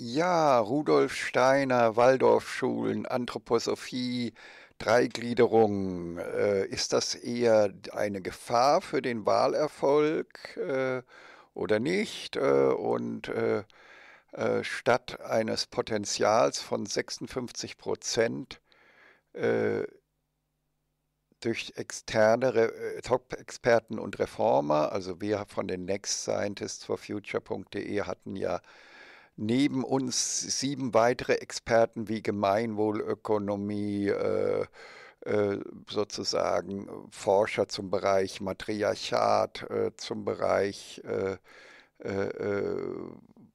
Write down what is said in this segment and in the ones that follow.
Ja, Rudolf Steiner, Waldorfschulen, Anthroposophie, Dreigliederung. Äh, ist das eher eine Gefahr für den Wahlerfolg äh, oder nicht? Äh, und äh, äh, statt eines Potenzials von 56 Prozent äh, durch externe Top-Experten und Reformer, also wir von den Next Scientists for Future.de hatten ja neben uns sieben weitere Experten wie Gemeinwohlökonomie, äh, äh sozusagen äh, Forscher zum Bereich Matriarchat, äh, zum Bereich äh,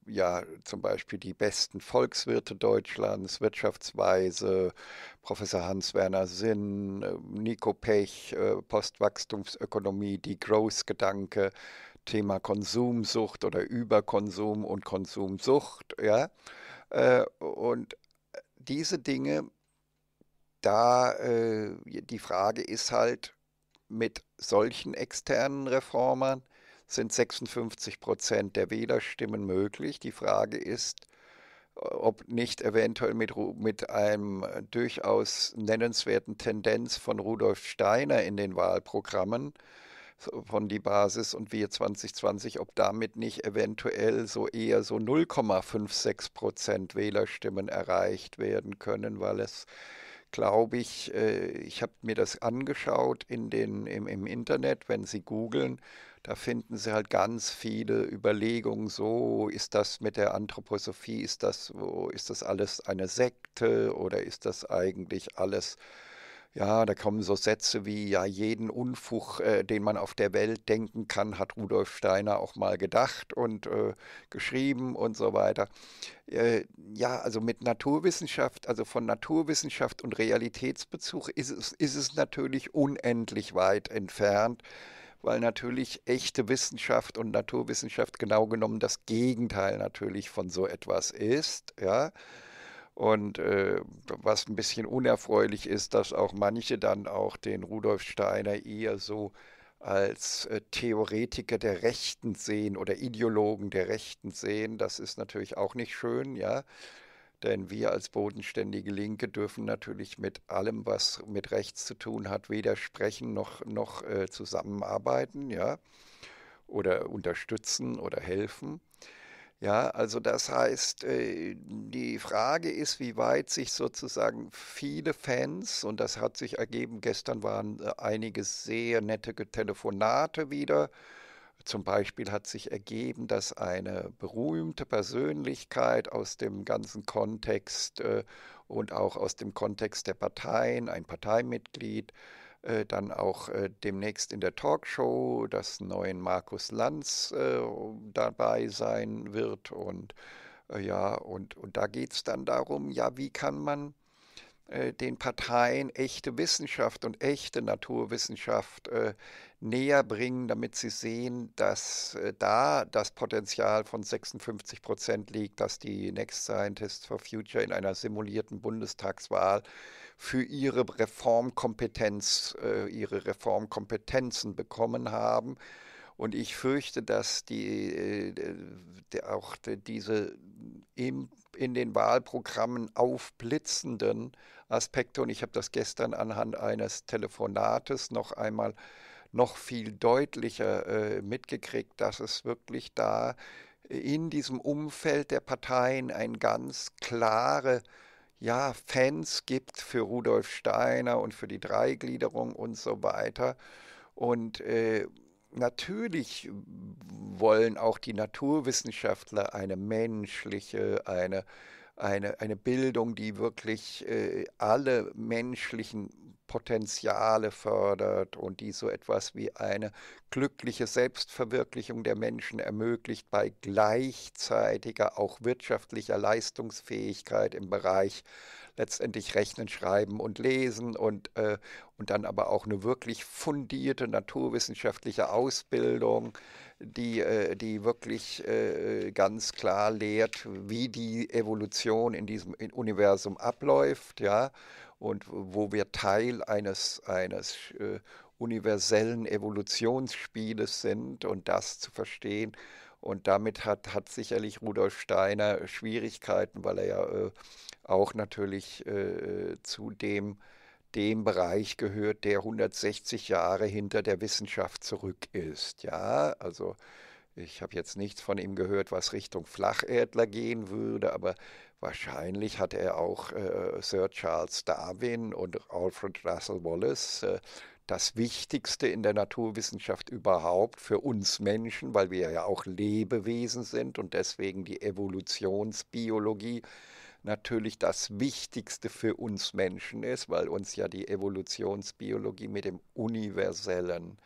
ja, zum Beispiel die besten Volkswirte Deutschlands, Wirtschaftsweise, Professor Hans-Werner Sinn, Nico Pech, Postwachstumsökonomie, die Growth-Gedanke, Thema Konsumsucht oder Überkonsum und Konsumsucht. Ja? Äh, und diese Dinge, da äh, die Frage ist halt, mit solchen externen Reformern sind 56 Prozent der Wählerstimmen möglich. Die Frage ist, ob nicht eventuell mit, mit einem durchaus nennenswerten Tendenz von Rudolf Steiner in den Wahlprogrammen von die Basis und wir 2020, ob damit nicht eventuell so eher so 0,56 Prozent Wählerstimmen erreicht werden können, weil es glaube ich, äh, ich habe mir das angeschaut in den, im, im Internet, wenn Sie googeln, da finden Sie halt ganz viele Überlegungen, so ist das mit der Anthroposophie, ist das, wo, ist das alles eine Sekte oder ist das eigentlich alles ja, da kommen so Sätze wie, ja, jeden Unfug, äh, den man auf der Welt denken kann, hat Rudolf Steiner auch mal gedacht und äh, geschrieben und so weiter. Äh, ja, also mit Naturwissenschaft, also von Naturwissenschaft und Realitätsbezug ist es, ist es natürlich unendlich weit entfernt weil natürlich echte Wissenschaft und Naturwissenschaft genau genommen das Gegenteil natürlich von so etwas ist, ja, und äh, was ein bisschen unerfreulich ist, dass auch manche dann auch den Rudolf Steiner eher so als äh, Theoretiker der Rechten sehen oder Ideologen der Rechten sehen. Das ist natürlich auch nicht schön, ja. Denn wir als bodenständige Linke dürfen natürlich mit allem, was mit rechts zu tun hat, weder sprechen noch, noch äh, zusammenarbeiten, ja. Oder unterstützen oder helfen. Ja, also das heißt, äh, die Frage ist, wie weit sich sozusagen viele Fans, und das hat sich ergeben, gestern waren äh, einige sehr nette Telefonate wieder. Zum Beispiel hat sich ergeben, dass eine berühmte Persönlichkeit aus dem ganzen Kontext äh, und auch aus dem Kontext der Parteien, ein Parteimitglied, äh, dann auch äh, demnächst in der Talkshow des neuen Markus Lanz äh, dabei sein wird. Und äh, ja, und, und da geht es dann darum, ja, wie kann man äh, den Parteien echte Wissenschaft und echte Naturwissenschaft äh, näher bringen, damit sie sehen, dass äh, da das Potenzial von 56 Prozent liegt, dass die Next Scientists for Future in einer simulierten Bundestagswahl für ihre Reformkompetenz, äh, ihre Reformkompetenzen bekommen haben. Und ich fürchte, dass die, äh, die auch diese im, in den Wahlprogrammen aufblitzenden Aspekte, und ich habe das gestern anhand eines Telefonates noch einmal noch viel deutlicher äh, mitgekriegt, dass es wirklich da in diesem Umfeld der Parteien eine ganz klare ja, Fans gibt für Rudolf Steiner und für die Dreigliederung und so weiter. Und äh, natürlich wollen auch die Naturwissenschaftler eine menschliche, eine eine, eine Bildung, die wirklich äh, alle menschlichen Potenziale fördert und die so etwas wie eine glückliche Selbstverwirklichung der Menschen ermöglicht bei gleichzeitiger auch wirtschaftlicher Leistungsfähigkeit im Bereich letztendlich Rechnen, Schreiben und Lesen und, äh, und dann aber auch eine wirklich fundierte naturwissenschaftliche Ausbildung die, äh, die wirklich äh, ganz klar lehrt, wie die Evolution in diesem Universum abläuft, ja, und wo wir Teil eines, eines äh, universellen Evolutionsspieles sind und das zu verstehen. Und damit hat, hat sicherlich Rudolf Steiner Schwierigkeiten, weil er ja auch natürlich zu dem dem Bereich gehört, der 160 Jahre hinter der Wissenschaft zurück ist. Ja, also ich habe jetzt nichts von ihm gehört, was Richtung Flacherdler gehen würde, aber wahrscheinlich hat er auch äh, Sir Charles Darwin und Alfred Russell Wallace äh, das Wichtigste in der Naturwissenschaft überhaupt für uns Menschen, weil wir ja auch Lebewesen sind und deswegen die Evolutionsbiologie natürlich das Wichtigste für uns Menschen ist, weil uns ja die Evolutionsbiologie mit dem universellen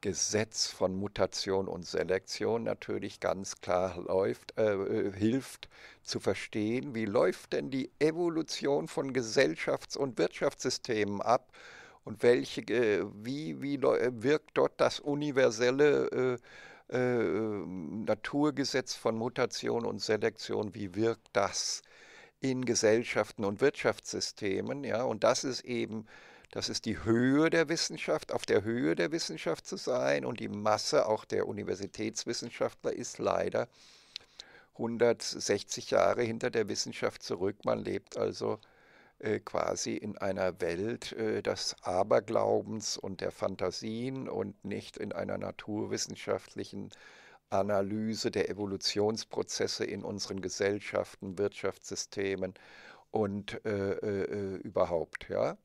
Gesetz von Mutation und Selektion natürlich ganz klar läuft, äh, äh hilft zu verstehen, wie läuft denn die Evolution von Gesellschafts- und Wirtschaftssystemen ab und welche, äh, wie, wie äh, wirkt dort das universelle äh, äh, Naturgesetz von Mutation und Selektion, wie wirkt das in Gesellschaften und Wirtschaftssystemen. Ja? Und das ist eben, das ist die Höhe der Wissenschaft, auf der Höhe der Wissenschaft zu sein. Und die Masse auch der Universitätswissenschaftler ist leider 160 Jahre hinter der Wissenschaft zurück. Man lebt also äh, quasi in einer Welt äh, des Aberglaubens und der Fantasien und nicht in einer naturwissenschaftlichen äh, Analyse der Evolutionsprozesse in unseren Gesellschaften, Wirtschaftssystemen und äh, äh, äh, überhaupt. Ja?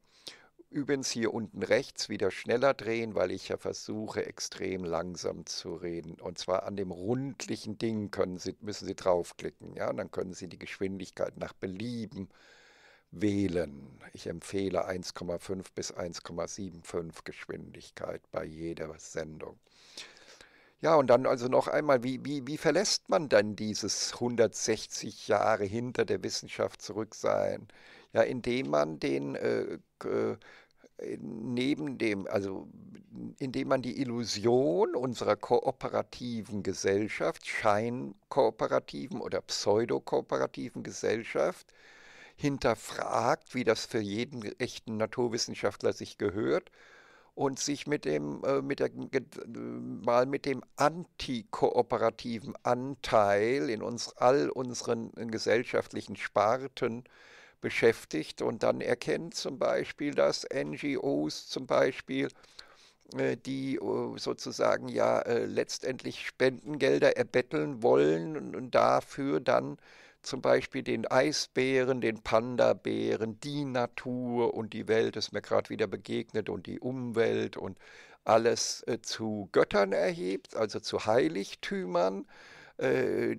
Übrigens hier unten rechts wieder schneller drehen, weil ich ja versuche, extrem langsam zu reden. Und zwar an dem rundlichen Ding können Sie, müssen Sie draufklicken. Ja? Und dann können Sie die Geschwindigkeit nach Belieben wählen. Ich empfehle 1,5 bis 1,75 Geschwindigkeit bei jeder Sendung. Ja, und dann also noch einmal, wie, wie, wie verlässt man dann dieses 160 Jahre hinter der Wissenschaft zurücksein? Ja, indem man den äh, äh, neben dem, also indem man die Illusion unserer kooperativen Gesellschaft, scheinkooperativen oder pseudokooperativen Gesellschaft, hinterfragt, wie das für jeden echten Naturwissenschaftler sich gehört, und sich mit dem, äh, mit der, äh, mal mit dem antikooperativen Anteil in uns, all unseren äh, gesellschaftlichen Sparten beschäftigt und dann erkennt zum Beispiel, dass NGOs zum Beispiel die sozusagen ja letztendlich Spendengelder erbetteln wollen und dafür dann zum Beispiel den Eisbären, den Panda-Bären, die Natur und die Welt ist mir gerade wieder begegnet und die Umwelt und alles äh, zu Göttern erhebt, also zu Heiligtümern, äh,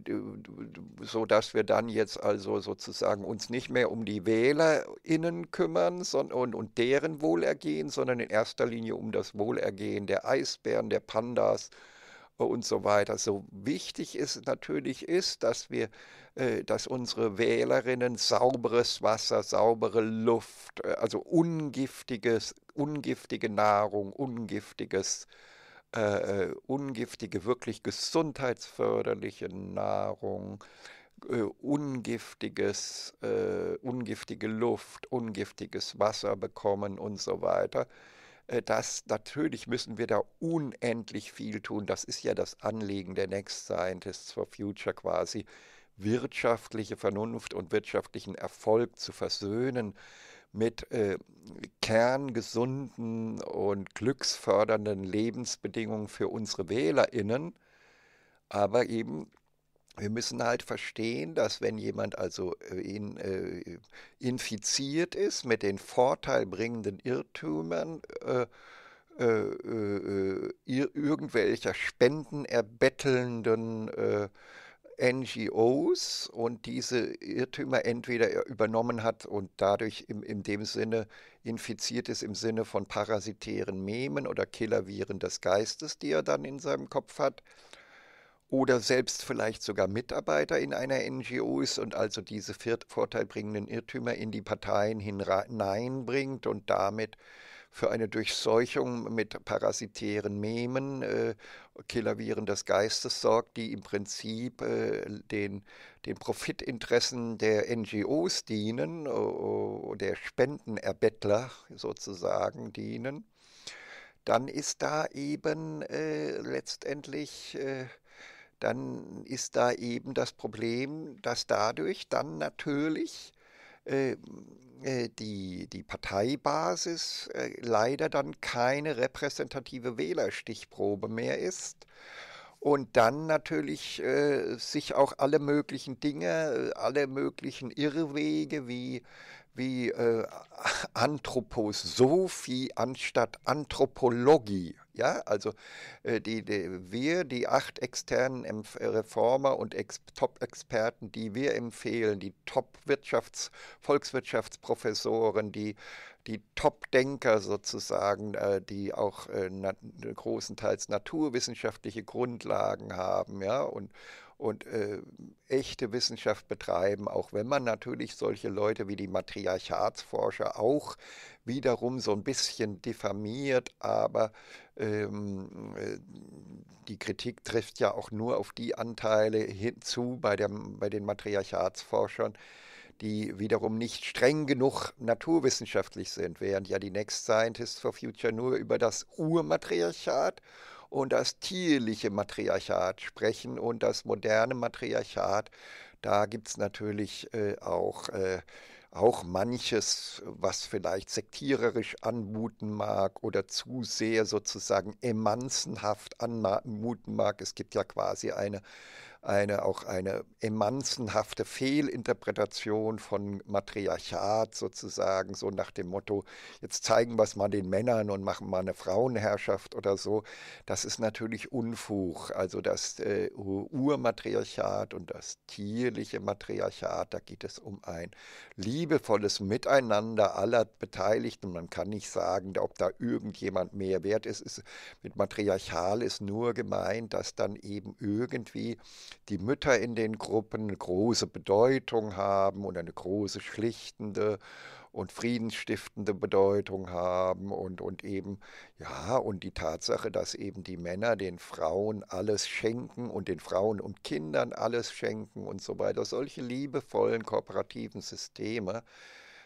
so wir dann jetzt also sozusagen uns nicht mehr um die WählerInnen kümmern sondern, und, und deren Wohlergehen, sondern in erster Linie um das Wohlergehen der Eisbären, der Pandas, und so weiter. So wichtig es natürlich ist, dass wir, äh, dass unsere Wählerinnen sauberes Wasser, saubere Luft, äh, also ungiftiges, ungiftige Nahrung, ungiftiges äh, äh, ungiftige, wirklich gesundheitsförderliche Nahrung, äh, ungiftiges, äh, ungiftige Luft, ungiftiges Wasser bekommen und so weiter. Äh, dass natürlich müssen wir da unendlich viel tun. Das ist ja das Anliegen der Next Scientists for Future quasi, wirtschaftliche Vernunft und wirtschaftlichen Erfolg zu versöhnen mit äh, kerngesunden und glücksfördernden Lebensbedingungen für unsere Wählerinnen, aber eben wir müssen halt verstehen, dass wenn jemand also äh, in, äh, infiziert ist mit den vorteilbringenden Irrtümern äh, äh, äh, äh irgendwelcher spendenerbettelnden NGOs und diese Irrtümer entweder übernommen hat und dadurch im, in dem Sinne infiziert ist im Sinne von parasitären Memen oder Killerviren des Geistes, die er dann in seinem Kopf hat, oder selbst vielleicht sogar Mitarbeiter in einer NGO ist und also diese vorteilbringenden Irrtümer in die Parteien hineinbringt und damit für eine Durchseuchung mit parasitären Memen, äh, Killerviren des Geistes sorgt, die im Prinzip äh, den, den Profitinteressen der NGOs dienen, der Spendenerbettler sozusagen dienen, dann ist da eben äh, letztendlich äh, dann ist da eben das Problem, dass dadurch dann natürlich ähm, äh, die, die Parteibasis äh, leider dann keine repräsentative Wählerstichprobe mehr ist und dann natürlich äh, sich auch alle möglichen Dinge, alle möglichen Irrwege wie, wie Anthroposophie anstatt Anthropologie ja, also äh, die, die, wir, die acht externen äh, Reformer und Ex Top-Experten, die wir empfehlen, die Top-Wirtschafts-, Volkswirtschaftsprofessoren, die, die Top-Denker sozusagen, äh, die auch äh, na großenteils naturwissenschaftliche Grundlagen haben, ja, und, und äh, echte Wissenschaft betreiben, auch wenn man natürlich solche Leute wie die Matriarchatsforscher auch wiederum so ein bisschen diffamiert, aber ähm, äh, die Kritik trifft ja auch nur auf die Anteile hinzu bei, der, bei den Matriarchatsforschern, die wiederum nicht streng genug naturwissenschaftlich sind, während ja die Next Scientists for Future nur über das Urmatriarchat und das tierliche Matriarchat sprechen und das moderne Matriarchat. Da gibt es natürlich äh, auch, äh, auch manches, was vielleicht sektiererisch anmuten mag oder zu sehr sozusagen emanzenhaft anmuten mag. Es gibt ja quasi eine eine, auch eine emanzenhafte Fehlinterpretation von Matriarchat sozusagen, so nach dem Motto, jetzt zeigen wir es mal den Männern und machen mal eine Frauenherrschaft oder so. Das ist natürlich Unfug. Also das äh, Urmatriarchat und das tierliche Matriarchat, da geht es um ein liebevolles Miteinander aller Beteiligten. Man kann nicht sagen, ob da irgendjemand mehr wert ist. ist mit Matriarchal ist nur gemeint, dass dann eben irgendwie die Mütter in den Gruppen eine große Bedeutung haben und eine große schlichtende und friedensstiftende Bedeutung haben und, und eben, ja, und die Tatsache, dass eben die Männer den Frauen alles schenken und den Frauen und Kindern alles schenken und so weiter. Solche liebevollen kooperativen Systeme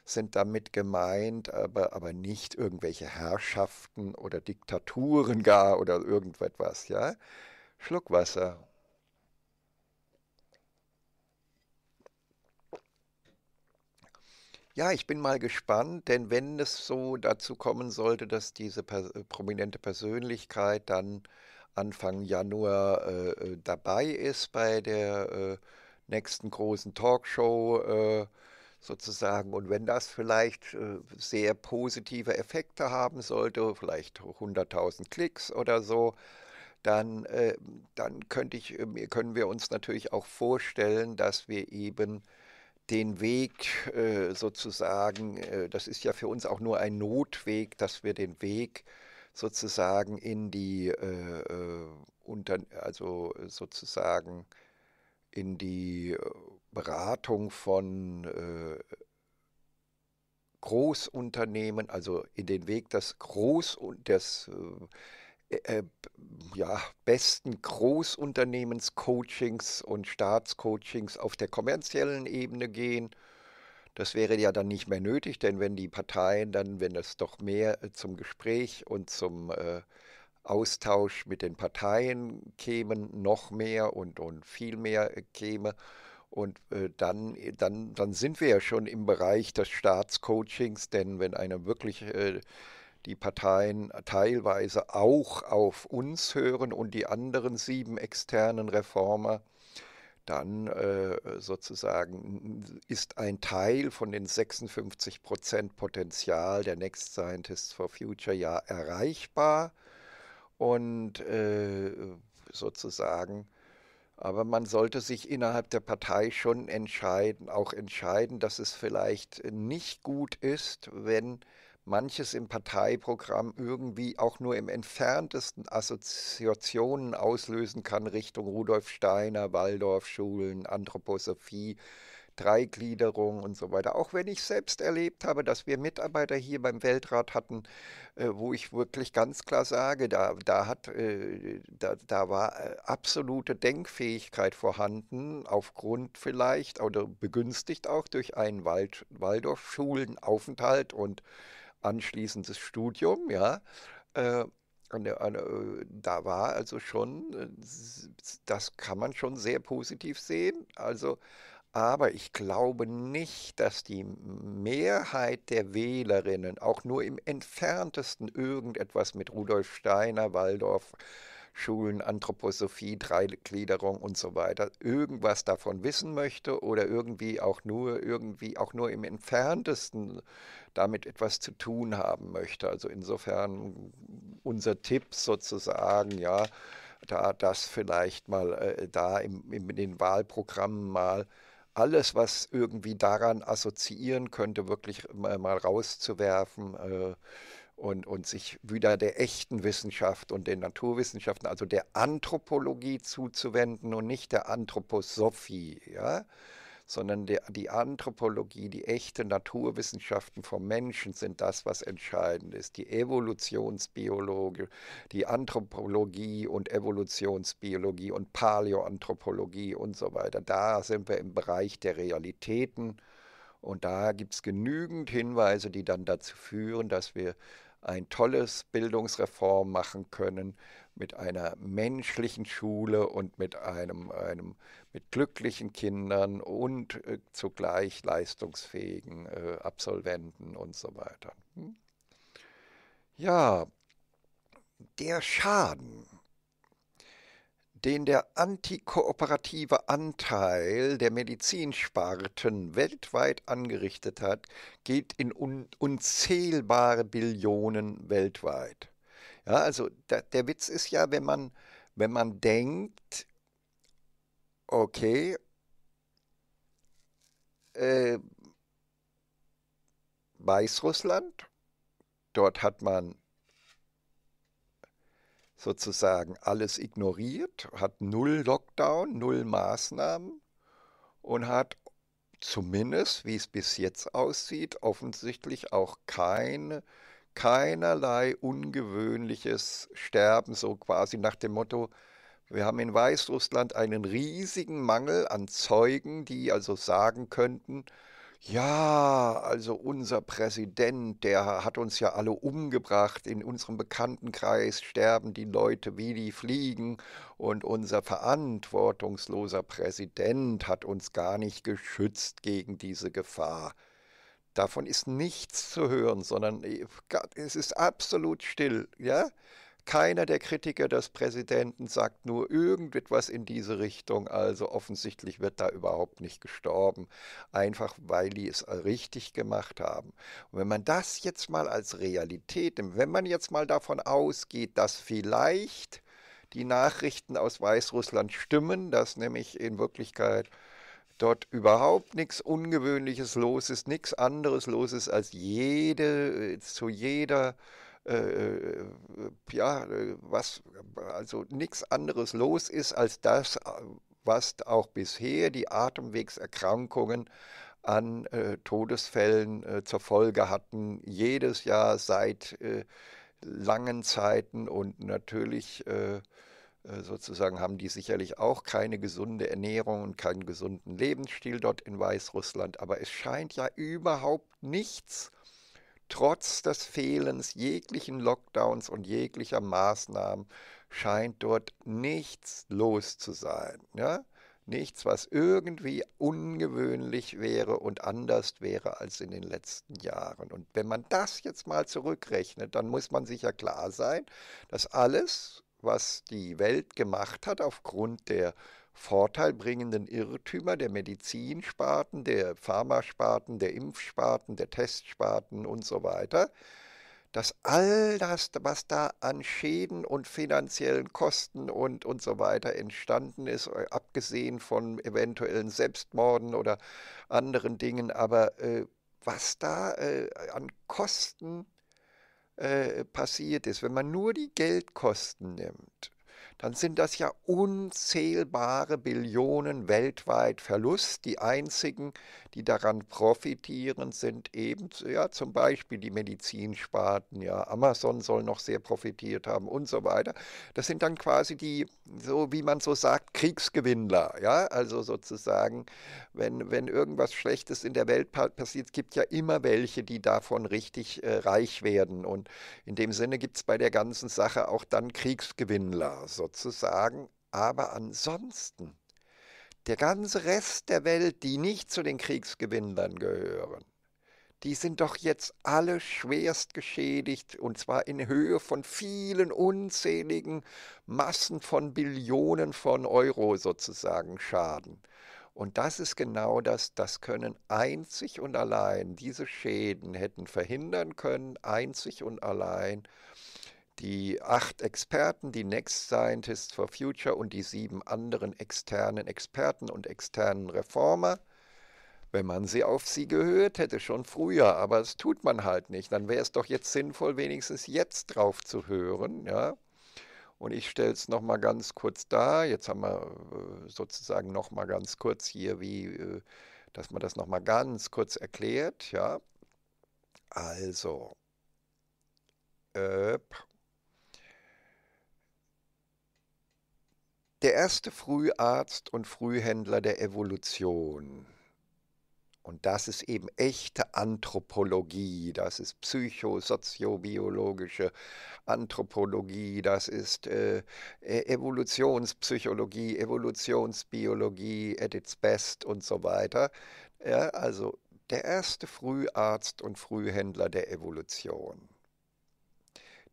sind damit gemeint, aber, aber nicht irgendwelche Herrschaften oder Diktaturen gar oder irgendetwas, ja. Schluck Wasser. Ja, ich bin mal gespannt, denn wenn es so dazu kommen sollte, dass diese per äh, prominente Persönlichkeit dann Anfang Januar äh, äh, dabei ist bei der äh, nächsten großen Talkshow äh, sozusagen und wenn das vielleicht äh, sehr positive Effekte haben sollte, vielleicht 100.000 Klicks oder so, dann, dann könnte ich, können wir uns natürlich auch vorstellen, dass wir eben den Weg äh, sozusagen, äh, das ist ja für uns auch nur ein Notweg, dass wir den Weg sozusagen in die, äh, äh unter, also sozusagen in die äh, Beratung von äh, Großunternehmen, also in den Weg des Groß und des äh, äh ja, besten Großunternehmenscoachings und Staatscoachings auf der kommerziellen Ebene gehen. Das wäre ja dann nicht mehr nötig, denn wenn die Parteien dann, wenn es doch mehr äh, zum Gespräch und zum äh, Austausch mit den Parteien kämen, noch mehr und, und viel mehr äh, käme, und dann, dann, dann sind wir ja schon im Bereich des Staatscoachings, denn wenn eine wirklich die Parteien teilweise auch auf uns hören und die anderen sieben externen Reformer, dann äh, sozusagen ist ein Teil von den 56 Prozent Potenzial der Next Scientists for Future ja erreichbar und äh, sozusagen, aber man sollte sich innerhalb der Partei schon entscheiden, auch entscheiden, dass es vielleicht nicht gut ist, wenn manches im Parteiprogramm irgendwie auch nur im entferntesten Assoziationen auslösen kann Richtung Rudolf Steiner, Waldorfschulen, Anthroposophie, Dreigliederung und so weiter. Auch wenn ich selbst erlebt habe, dass wir Mitarbeiter hier beim Weltrat hatten, äh, wo ich wirklich ganz klar sage, da, da, hat, äh, da, da war äh, absolute Denkfähigkeit vorhanden, aufgrund vielleicht oder begünstigt auch durch einen Wald, Waldorfschulenaufenthalt und anschließendes Studium, ja. Äh, äh, da war also schon, äh, das kann man schon sehr positiv sehen. Also, aber ich glaube nicht, dass die Mehrheit der Wählerinnen auch nur im entferntesten irgendetwas mit Rudolf Steiner, Waldorf, äh, Schulen, Anthroposophie, Dreigliederung und so weiter, irgendwas davon wissen möchte oder irgendwie auch nur irgendwie auch nur im entferntesten damit etwas zu tun haben möchte. Also insofern unser Tipp sozusagen, ja, da das vielleicht mal äh, da im, im, in den Wahlprogrammen mal alles, was irgendwie daran assoziieren könnte, wirklich mal, mal rauszuwerfen. Äh, und, und sich wieder der echten Wissenschaft und den Naturwissenschaften, also der Anthropologie zuzuwenden und nicht der Anthroposophie, ja? sondern der, die Anthropologie, die echte Naturwissenschaften vom Menschen sind das, was entscheidend ist. Die Evolutionsbiologie, die Anthropologie und Evolutionsbiologie und Paläoanthropologie und so weiter. Da sind wir im Bereich der Realitäten und da gibt es genügend Hinweise, die dann dazu führen, dass wir ein tolles Bildungsreform machen können mit einer menschlichen Schule und mit einem, einem mit glücklichen Kindern und äh, zugleich leistungsfähigen äh, Absolventen und so weiter. Hm? Ja, der Schaden, den der antikooperative Anteil der Medizinsparten weltweit angerichtet hat, geht in un unzählbare Billionen weltweit. Ja, also da, der Witz ist ja, wenn man, wenn man denkt, okay, äh, Weißrussland, dort hat man sozusagen alles ignoriert, hat null Lockdown, null Maßnahmen und hat zumindest, wie es bis jetzt aussieht, offensichtlich auch keine, keinerlei ungewöhnliches Sterben, so quasi nach dem Motto, wir haben in Weißrussland einen riesigen Mangel an Zeugen, die also sagen könnten, ja, also unser Präsident, der hat uns ja alle umgebracht. In unserem Bekanntenkreis sterben die Leute wie die Fliegen. Und unser verantwortungsloser Präsident hat uns gar nicht geschützt gegen diese Gefahr. Davon ist nichts zu hören, sondern äh, es ist absolut still, ja? Keiner der Kritiker des Präsidenten sagt nur irgendetwas in diese Richtung, also offensichtlich wird da überhaupt nicht gestorben, einfach weil die es richtig gemacht haben. Und wenn man das jetzt mal als Realität nimmt, wenn man jetzt mal davon ausgeht, dass vielleicht die Nachrichten aus Weißrussland stimmen, dass nämlich in Wirklichkeit dort überhaupt nichts Ungewöhnliches los ist, nichts anderes los ist als jede, zu jeder äh, äh, äh, ja, äh, was also nichts anderes los ist als das, äh, was auch bisher die Atemwegserkrankungen an äh, Todesfällen äh, zur Folge hatten, jedes Jahr seit langen Zeiten und natürlich sozusagen haben die sicherlich auch keine gesunde Ernährung und keinen gesunden Lebensstil dort in Weißrussland, aber es scheint ja überhaupt nichts Trotz des Fehlens jeglichen Lockdowns und jeglicher Maßnahmen scheint dort nichts los zu sein. Ja? Nichts, was irgendwie ungewöhnlich wäre und anders wäre als in den letzten Jahren. Und wenn man das jetzt mal zurückrechnet, dann muss man sich ja klar sein, dass alles, was die Welt gemacht hat aufgrund der vorteilbringenden Irrtümer der Medizinsparten, der Pharmasparten, der Impfsparten, der Testsparten und so weiter, dass all das, was da an Schäden und finanziellen Kosten und, und so weiter entstanden ist, äh, abgesehen von eventuellen Selbstmorden oder anderen Dingen, aber äh, was da äh, an Kosten äh, passiert ist, wenn man nur die Geldkosten nimmt, dann sind das ja unzählbare Billionen weltweit Verlust. Die einzigen, die daran profitieren, sind eben ja, zum Beispiel die Medizinsparten. Ja, Amazon soll noch sehr profitiert haben und so weiter. Das sind dann quasi die, so wie man so sagt, Kriegsgewinnler. Ja, also sozusagen, wenn, wenn irgendwas Schlechtes in der Welt passiert, gibt ja immer welche, die davon richtig äh, reich werden. Und in dem Sinne gibt es bei der ganzen Sache auch dann Kriegsgewinnler. So sozusagen, aber ansonsten der ganze Rest der Welt, die nicht zu den Kriegsgewinnern gehören, die sind doch jetzt alle schwerst geschädigt und zwar in Höhe von vielen unzähligen Massen von Billionen von Euro sozusagen Schaden. Und das ist genau das, das können einzig und allein, diese Schäden hätten verhindern können, einzig und allein die acht Experten, die Next Scientists for Future und die sieben anderen externen Experten und externen Reformer, wenn man sie auf sie gehört hätte, schon früher, aber das tut man halt nicht. Dann wäre es doch jetzt sinnvoll, wenigstens jetzt drauf zu hören, ja. Und ich stelle es nochmal ganz kurz dar. Jetzt haben wir äh, sozusagen nochmal ganz kurz hier, wie, äh, dass man das nochmal ganz kurz erklärt, ja. Also, äh, der erste Früharzt und Frühhändler der Evolution. Und das ist eben echte Anthropologie, das ist psychosoziobiologische Anthropologie, das ist äh, e-, Evolutionspsychologie, Evolutionsbiologie at its best und so weiter. Ja, also der erste Früharzt und Frühhändler der Evolution.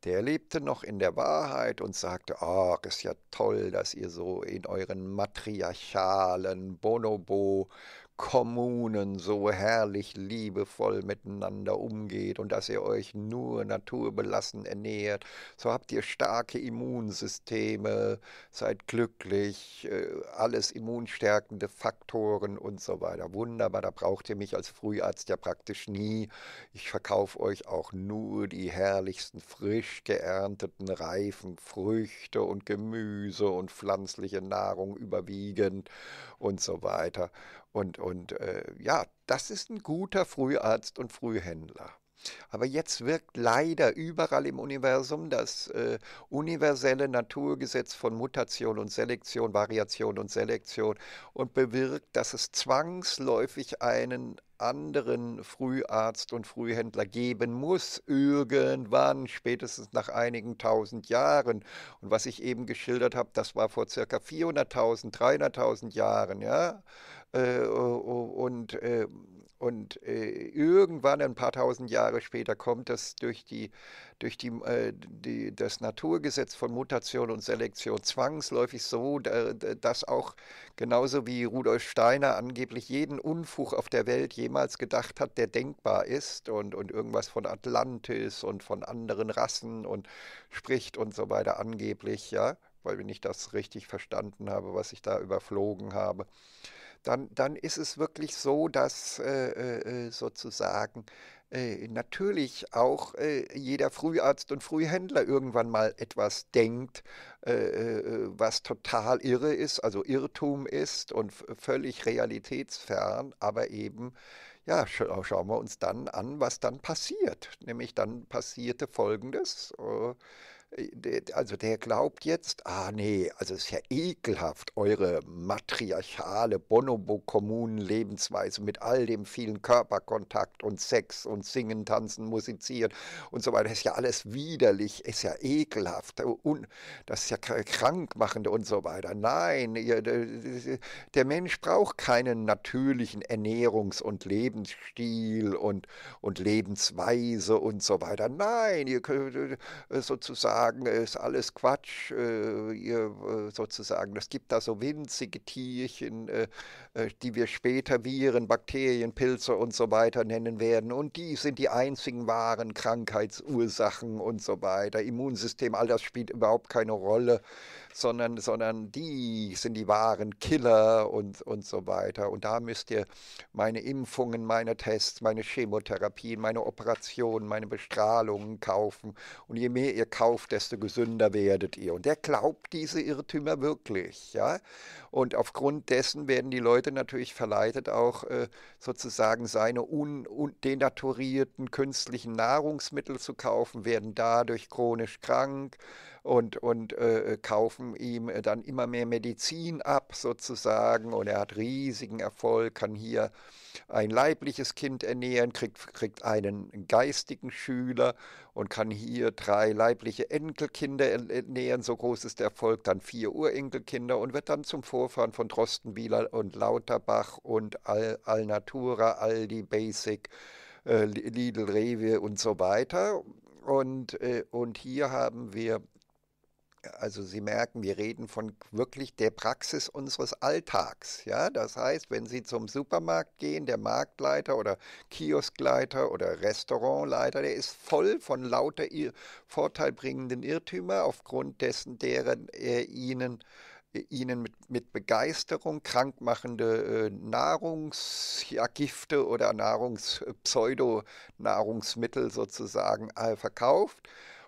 Der lebte noch in der Wahrheit und sagte, ach, ist ja toll, dass ihr so in euren matriarchalen Bonobo Kommunen so herrlich liebevoll miteinander umgeht und dass ihr euch nur naturbelassen ernährt. So habt ihr starke Immunsysteme, seid glücklich, äh, alles immunstärkende Faktoren und so weiter. Wunderbar, da braucht ihr mich als Früharzt ja praktisch nie. Ich verkaufe euch auch nur die herrlichsten frisch geernteten, reifen Früchte und Gemüse und pflanzliche Nahrung überwiegend und so weiter. Und, und äh, ja, das ist ein guter Früharzt und Frühhändler. Aber jetzt wirkt leider überall im Universum das äh, universelle Naturgesetz von Mutation und Selektion, Variation und Selektion und bewirkt, dass es zwangsläufig einen anderen Früharzt und Frühhändler geben muss, irgendwann, spätestens nach einigen tausend Jahren. Und was ich eben geschildert habe, das war vor circa 400.000, 300.000 Jahren, ja. Äh, und äh, und äh, irgendwann, ein paar tausend Jahre später, kommt das durch, die, durch die, äh, die, das Naturgesetz von Mutation und Selektion zwangsläufig so, dass auch genauso wie Rudolf Steiner angeblich jeden Unfug auf der Welt jemals gedacht hat, der denkbar ist und, und irgendwas von Atlantis und von anderen Rassen und spricht und so weiter angeblich, ja, weil wenn ich das richtig verstanden habe, was ich da überflogen habe dann, dann ist es wirklich so, dass äh, äh, äh sozusagen äh, natürlich auch äh, jeder Früharzt und Frühhändler irgendwann mal etwas denkt, äh, was total irre ist, also Irrtum ist und völlig realitätsfern, aber eben ja, scha schauen wir uns dann an, was dann passiert. Nämlich dann passierte Folgendes. Äh, äh, also der glaubt jetzt, ah nee, also es ist ja ekelhaft, eure matriarchale Bonobo-Kommunen-Lebensweise mit all dem vielen Körperkontakt und Sex und Singen, Tanzen, Musizieren und so weiter, ist ja alles widerlich, ist ja ekelhaft, äh, und das ist ja krankmachend und so weiter. Nein, der Mensch braucht keinen natürlichen Ernährungs- und Lebensstil und, und Lebensweise und so weiter. Nein, ihr könnt sozusagen sagen, äh, ist alles Quatsch, äh, ihr, äh, sozusagen. Es gibt da so winzige Tierchen, äh, äh, die wir später Viren, Bakterien, Pilze und so weiter nennen werden. Und die sind die einzigen wahren Krankheitsursachen und so weiter. Immunsystem, all das spielt überhaupt keine Rolle sondern, sondern die sind die wahren Killer und, und so weiter. Und da müsst ihr meine Impfungen, meine Tests, meine Chemotherapien, meine Operationen, meine Bestrahlungen kaufen. Und je mehr ihr kauft, desto gesünder werdet ihr. Und der glaubt diese Irrtümer wirklich. Ja? Und aufgrund dessen werden die Leute natürlich verleitet, auch äh, sozusagen seine un, un denaturierten künstlichen Nahrungsmittel zu kaufen, werden dadurch chronisch krank und, und äh, kaufen ihm äh, dann immer mehr Medizin ab sozusagen und er hat riesigen Erfolg, kann hier ein leibliches Kind ernähren, kriegt, kriegt einen geistigen Schüler und kann hier drei leibliche Enkelkinder ernähren, so groß ist der Erfolg, dann vier Urenkelkinder und wird dann zum Vorfahren von Drostenbieler und Lauterbach und Al, Alnatura, Aldi, Basic, äh, Lidl, Rewe und so weiter. Und, äh, und hier haben wir also Sie merken, wir reden von wirklich der Praxis unseres Alltags. Ja, das heißt, wenn Sie zum Supermarkt gehen, der Marktleiter oder Kioskleiter oder Restaurantleiter, der ist voll von lauter vorteilbringenden Irrtümer, aufgrund dessen deren er äh, Ihnen äh, ihnen mit, mit, Begeisterung krankmachende äh, Nahrungsgifte oder Nahrungs, äh, nahrungsmittel sozusagen äh, verkauft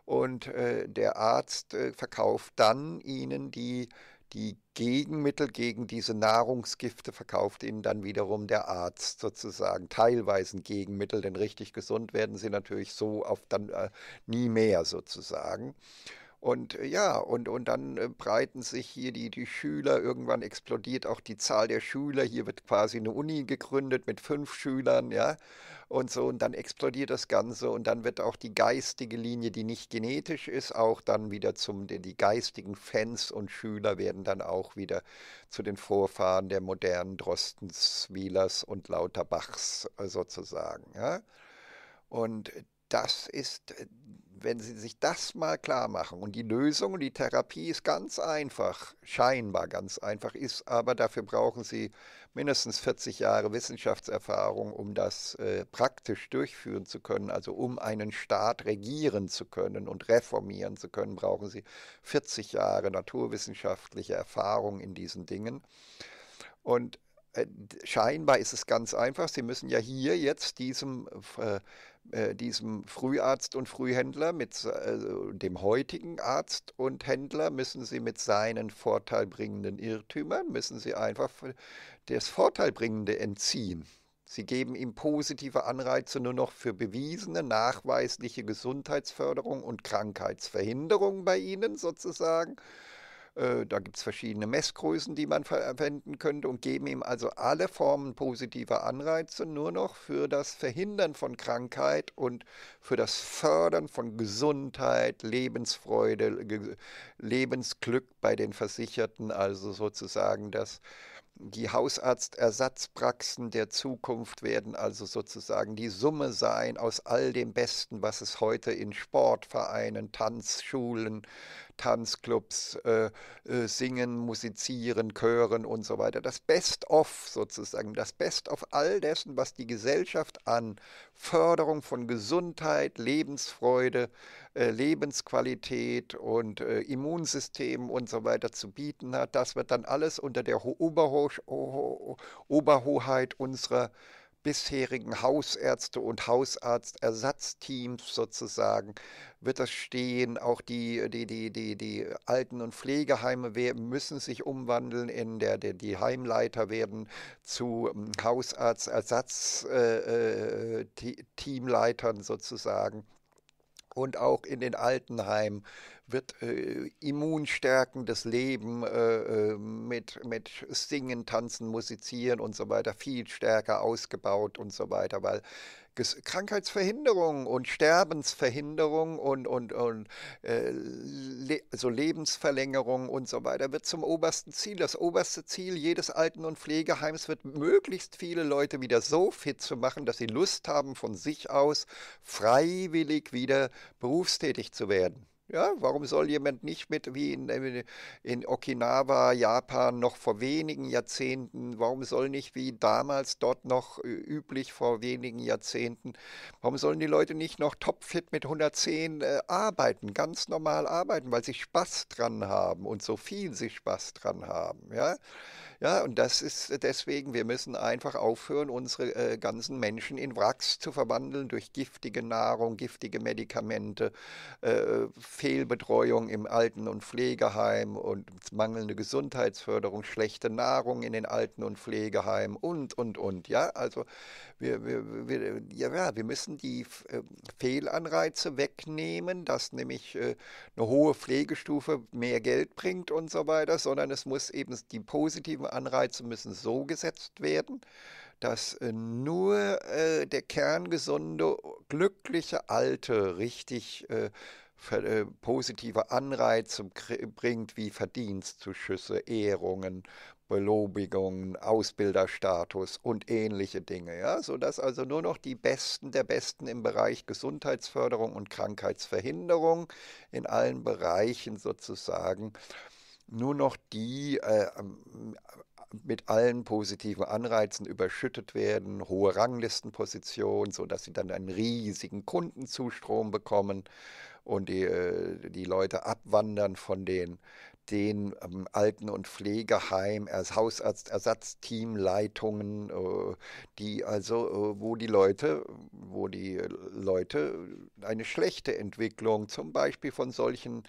und äh, der Arzt äh, verkauft dann ihnen die, die Gegenmittel gegen diese Nahrungsgifte, verkauft ihnen dann wiederum der Arzt sozusagen teilweise ein Gegenmittel, denn richtig gesund werden sie natürlich so auf dann äh, nie mehr sozusagen. Und äh, ja, und, und dann äh, breiten sich hier die, die Schüler, irgendwann explodiert auch die Zahl der Schüler. Hier wird quasi eine Uni gegründet mit fünf Schülern, ja, und so. Und dann explodiert das Ganze und dann wird auch die geistige Linie, die nicht genetisch ist, auch dann wieder zum, die geistigen Fans und Schüler werden dann auch wieder zu den Vorfahren der modernen Drostens, Wielers und Lauterbachs äh, sozusagen, ja. Und das ist wenn Sie sich das mal klar machen und die Lösung und die Therapie ist ganz einfach, scheinbar ganz einfach ist, aber dafür brauchen Sie mindestens 40 Jahre Wissenschaftserfahrung, um das äh, praktisch durchführen zu können, also um einen Staat regieren zu können und reformieren zu können, brauchen Sie 40 Jahre naturwissenschaftliche Erfahrung in diesen Dingen. Und äh, scheinbar ist es ganz einfach. Sie müssen ja hier jetzt diesem äh, äh, diesem Früharzt und Frühhändler, mit also dem heutigen Arzt und Händler, müssen sie mit seinen vorteilbringenden Irrtümern, müssen sie einfach das Vorteilbringende entziehen. Sie geben ihm positive Anreize nur noch für bewiesene, nachweisliche Gesundheitsförderung und Krankheitsverhinderung bei ihnen sozusagen äh, da gibt es verschiedene Messgrößen, die man verwenden könnte und geben ihm also alle Formen positiver Anreize nur noch für das Verhindern von Krankheit und für das Fördern von Gesundheit, Lebensfreude, Lebensglück bei den Versicherten, also sozusagen das die Hausarztersatzpraxen der Zukunft werden also sozusagen die Summe sein aus all dem Besten, was es heute in Sportvereinen, Tanzschulen, Tanzclubs, äh, äh, Singen, Musizieren, Chören und so weiter. Das Best-of sozusagen, das Best-of all dessen, was die Gesellschaft an Förderung von Gesundheit, Lebensfreude, äh, Lebensqualität und äh, Immunsystem und so weiter zu bieten hat, das wird dann alles unter der Oberho Oberhoheit unserer äh, bisherigen Hausärzte und Hausarztersatzteams sozusagen wird das stehen. Auch die, die, die, die, die Alten- und Pflegeheime müssen sich umwandeln. In der, der, die Heimleiter werden zu hm, Hausarztersatzteamleitern äh, äh, sozusagen und auch in den Altenheimen wird äh, immunstärkendes Leben äh, äh, mit, mit Singen, Tanzen, Musizieren und so weiter viel stärker ausgebaut und so weiter, weil Krankheitsverhinderung und Sterbensverhinderung und, und, und äh, le also Lebensverlängerung und so weiter wird zum obersten Ziel. Das oberste Ziel jedes Alten- und Pflegeheims wird, möglichst viele Leute wieder so fit zu machen, dass sie Lust haben, von sich aus freiwillig wieder berufstätig zu werden. Ja, warum soll jemand nicht mit, wie in, äh, in Okinawa, Japan, noch vor wenigen Jahrzehnten, warum soll nicht wie damals dort noch äh, üblich vor wenigen Jahrzehnten, warum sollen die Leute nicht noch topfit mit 110 äh, arbeiten, ganz normal arbeiten, weil sie Spaß dran haben und so viel sie Spaß dran haben, ja? Ja, und das ist äh, deswegen, wir müssen einfach aufhören, unsere äh, ganzen Menschen in Wracks zu verwandeln durch giftige Nahrung, giftige Medikamente, äh, Fehlbetreuung im Alten- und Pflegeheim und mangelnde Gesundheitsförderung, schlechte Nahrung in den Alten- und Pflegeheimen und, und, und. Ja, also wir, wir, wir, ja, wir müssen die äh, Fehlanreize wegnehmen, dass nämlich äh, eine hohe Pflegestufe mehr Geld bringt und so weiter, sondern es muss eben, die positiven Anreize müssen so gesetzt werden, dass äh, nur der kerngesunde, glückliche Alte richtig positive Anreize bringt, wie Verdienstzuschüsse, Ehrungen Belobigungen, Ausbilderstatus und ähnliche Dinge, ja, sodass also nur noch die Besten der Besten im Bereich Gesundheitsförderung und Krankheitsverhinderung in allen Bereichen sozusagen nur noch die äh, mit allen positiven Anreizen überschüttet werden, hohe Ranglistenpositionen, sodass sie dann einen riesigen Kundenzustrom bekommen und die, äh, die Leute abwandern von den den ähm, Alten- und Pflegeheim, als Hausarztersatzteamleitungen, äh, die also, äh, wo die Leute, wo die Leute eine schlechte Entwicklung zum Beispiel von solchen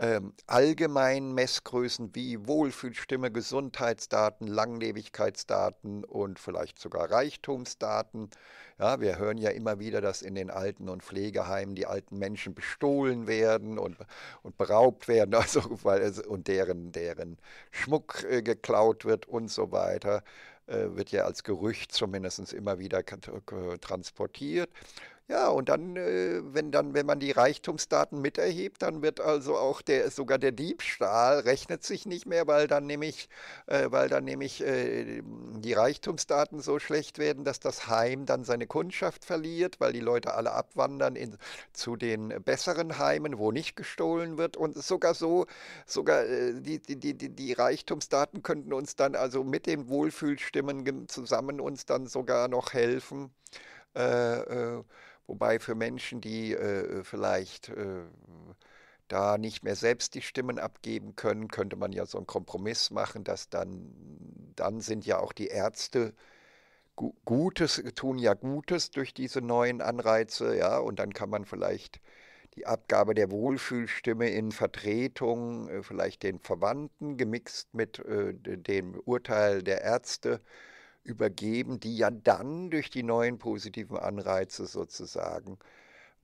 ähm, allgemeinen Messgrößen wie Wohlfühlstimme, Gesundheitsdaten, Langlebigkeitsdaten und vielleicht sogar Reichtumsdaten. Ja, wir hören ja immer wieder, dass in den Alten- und Pflegeheimen die alten Menschen bestohlen werden und, und beraubt werden also, weil es, und deren, deren Schmuck äh, geklaut wird und so weiter. Äh, wird ja als Gerücht zumindest immer wieder äh, transportiert. Ja, und dann, äh, wenn dann, wenn man die Reichtumsdaten miterhebt, dann wird also auch der, sogar der Diebstahl rechnet sich nicht mehr, weil dann nämlich, äh, weil dann nämlich äh, die Reichtumsdaten so schlecht werden, dass das Heim dann seine Kundschaft verliert, weil die Leute alle abwandern in, zu den besseren Heimen, wo nicht gestohlen wird. Und sogar so, sogar die, die, die, die Reichtumsdaten könnten uns dann also mit den Wohlfühlstimmen zusammen uns dann sogar noch helfen. Äh, äh, Wobei für Menschen, die äh, äh, vielleicht äh, da nicht mehr selbst die Stimmen abgeben können, könnte man ja so einen Kompromiss machen, dass dann, dann sind ja auch die Ärzte gu Gutes, tun ja Gutes durch diese neuen Anreize, ja, und dann kann man vielleicht die Abgabe der Wohlfühlstimme in Vertretung, äh, vielleicht den Verwandten gemixt mit äh, dem Urteil der Ärzte äh, übergeben, die ja dann durch die neuen positiven Anreize sozusagen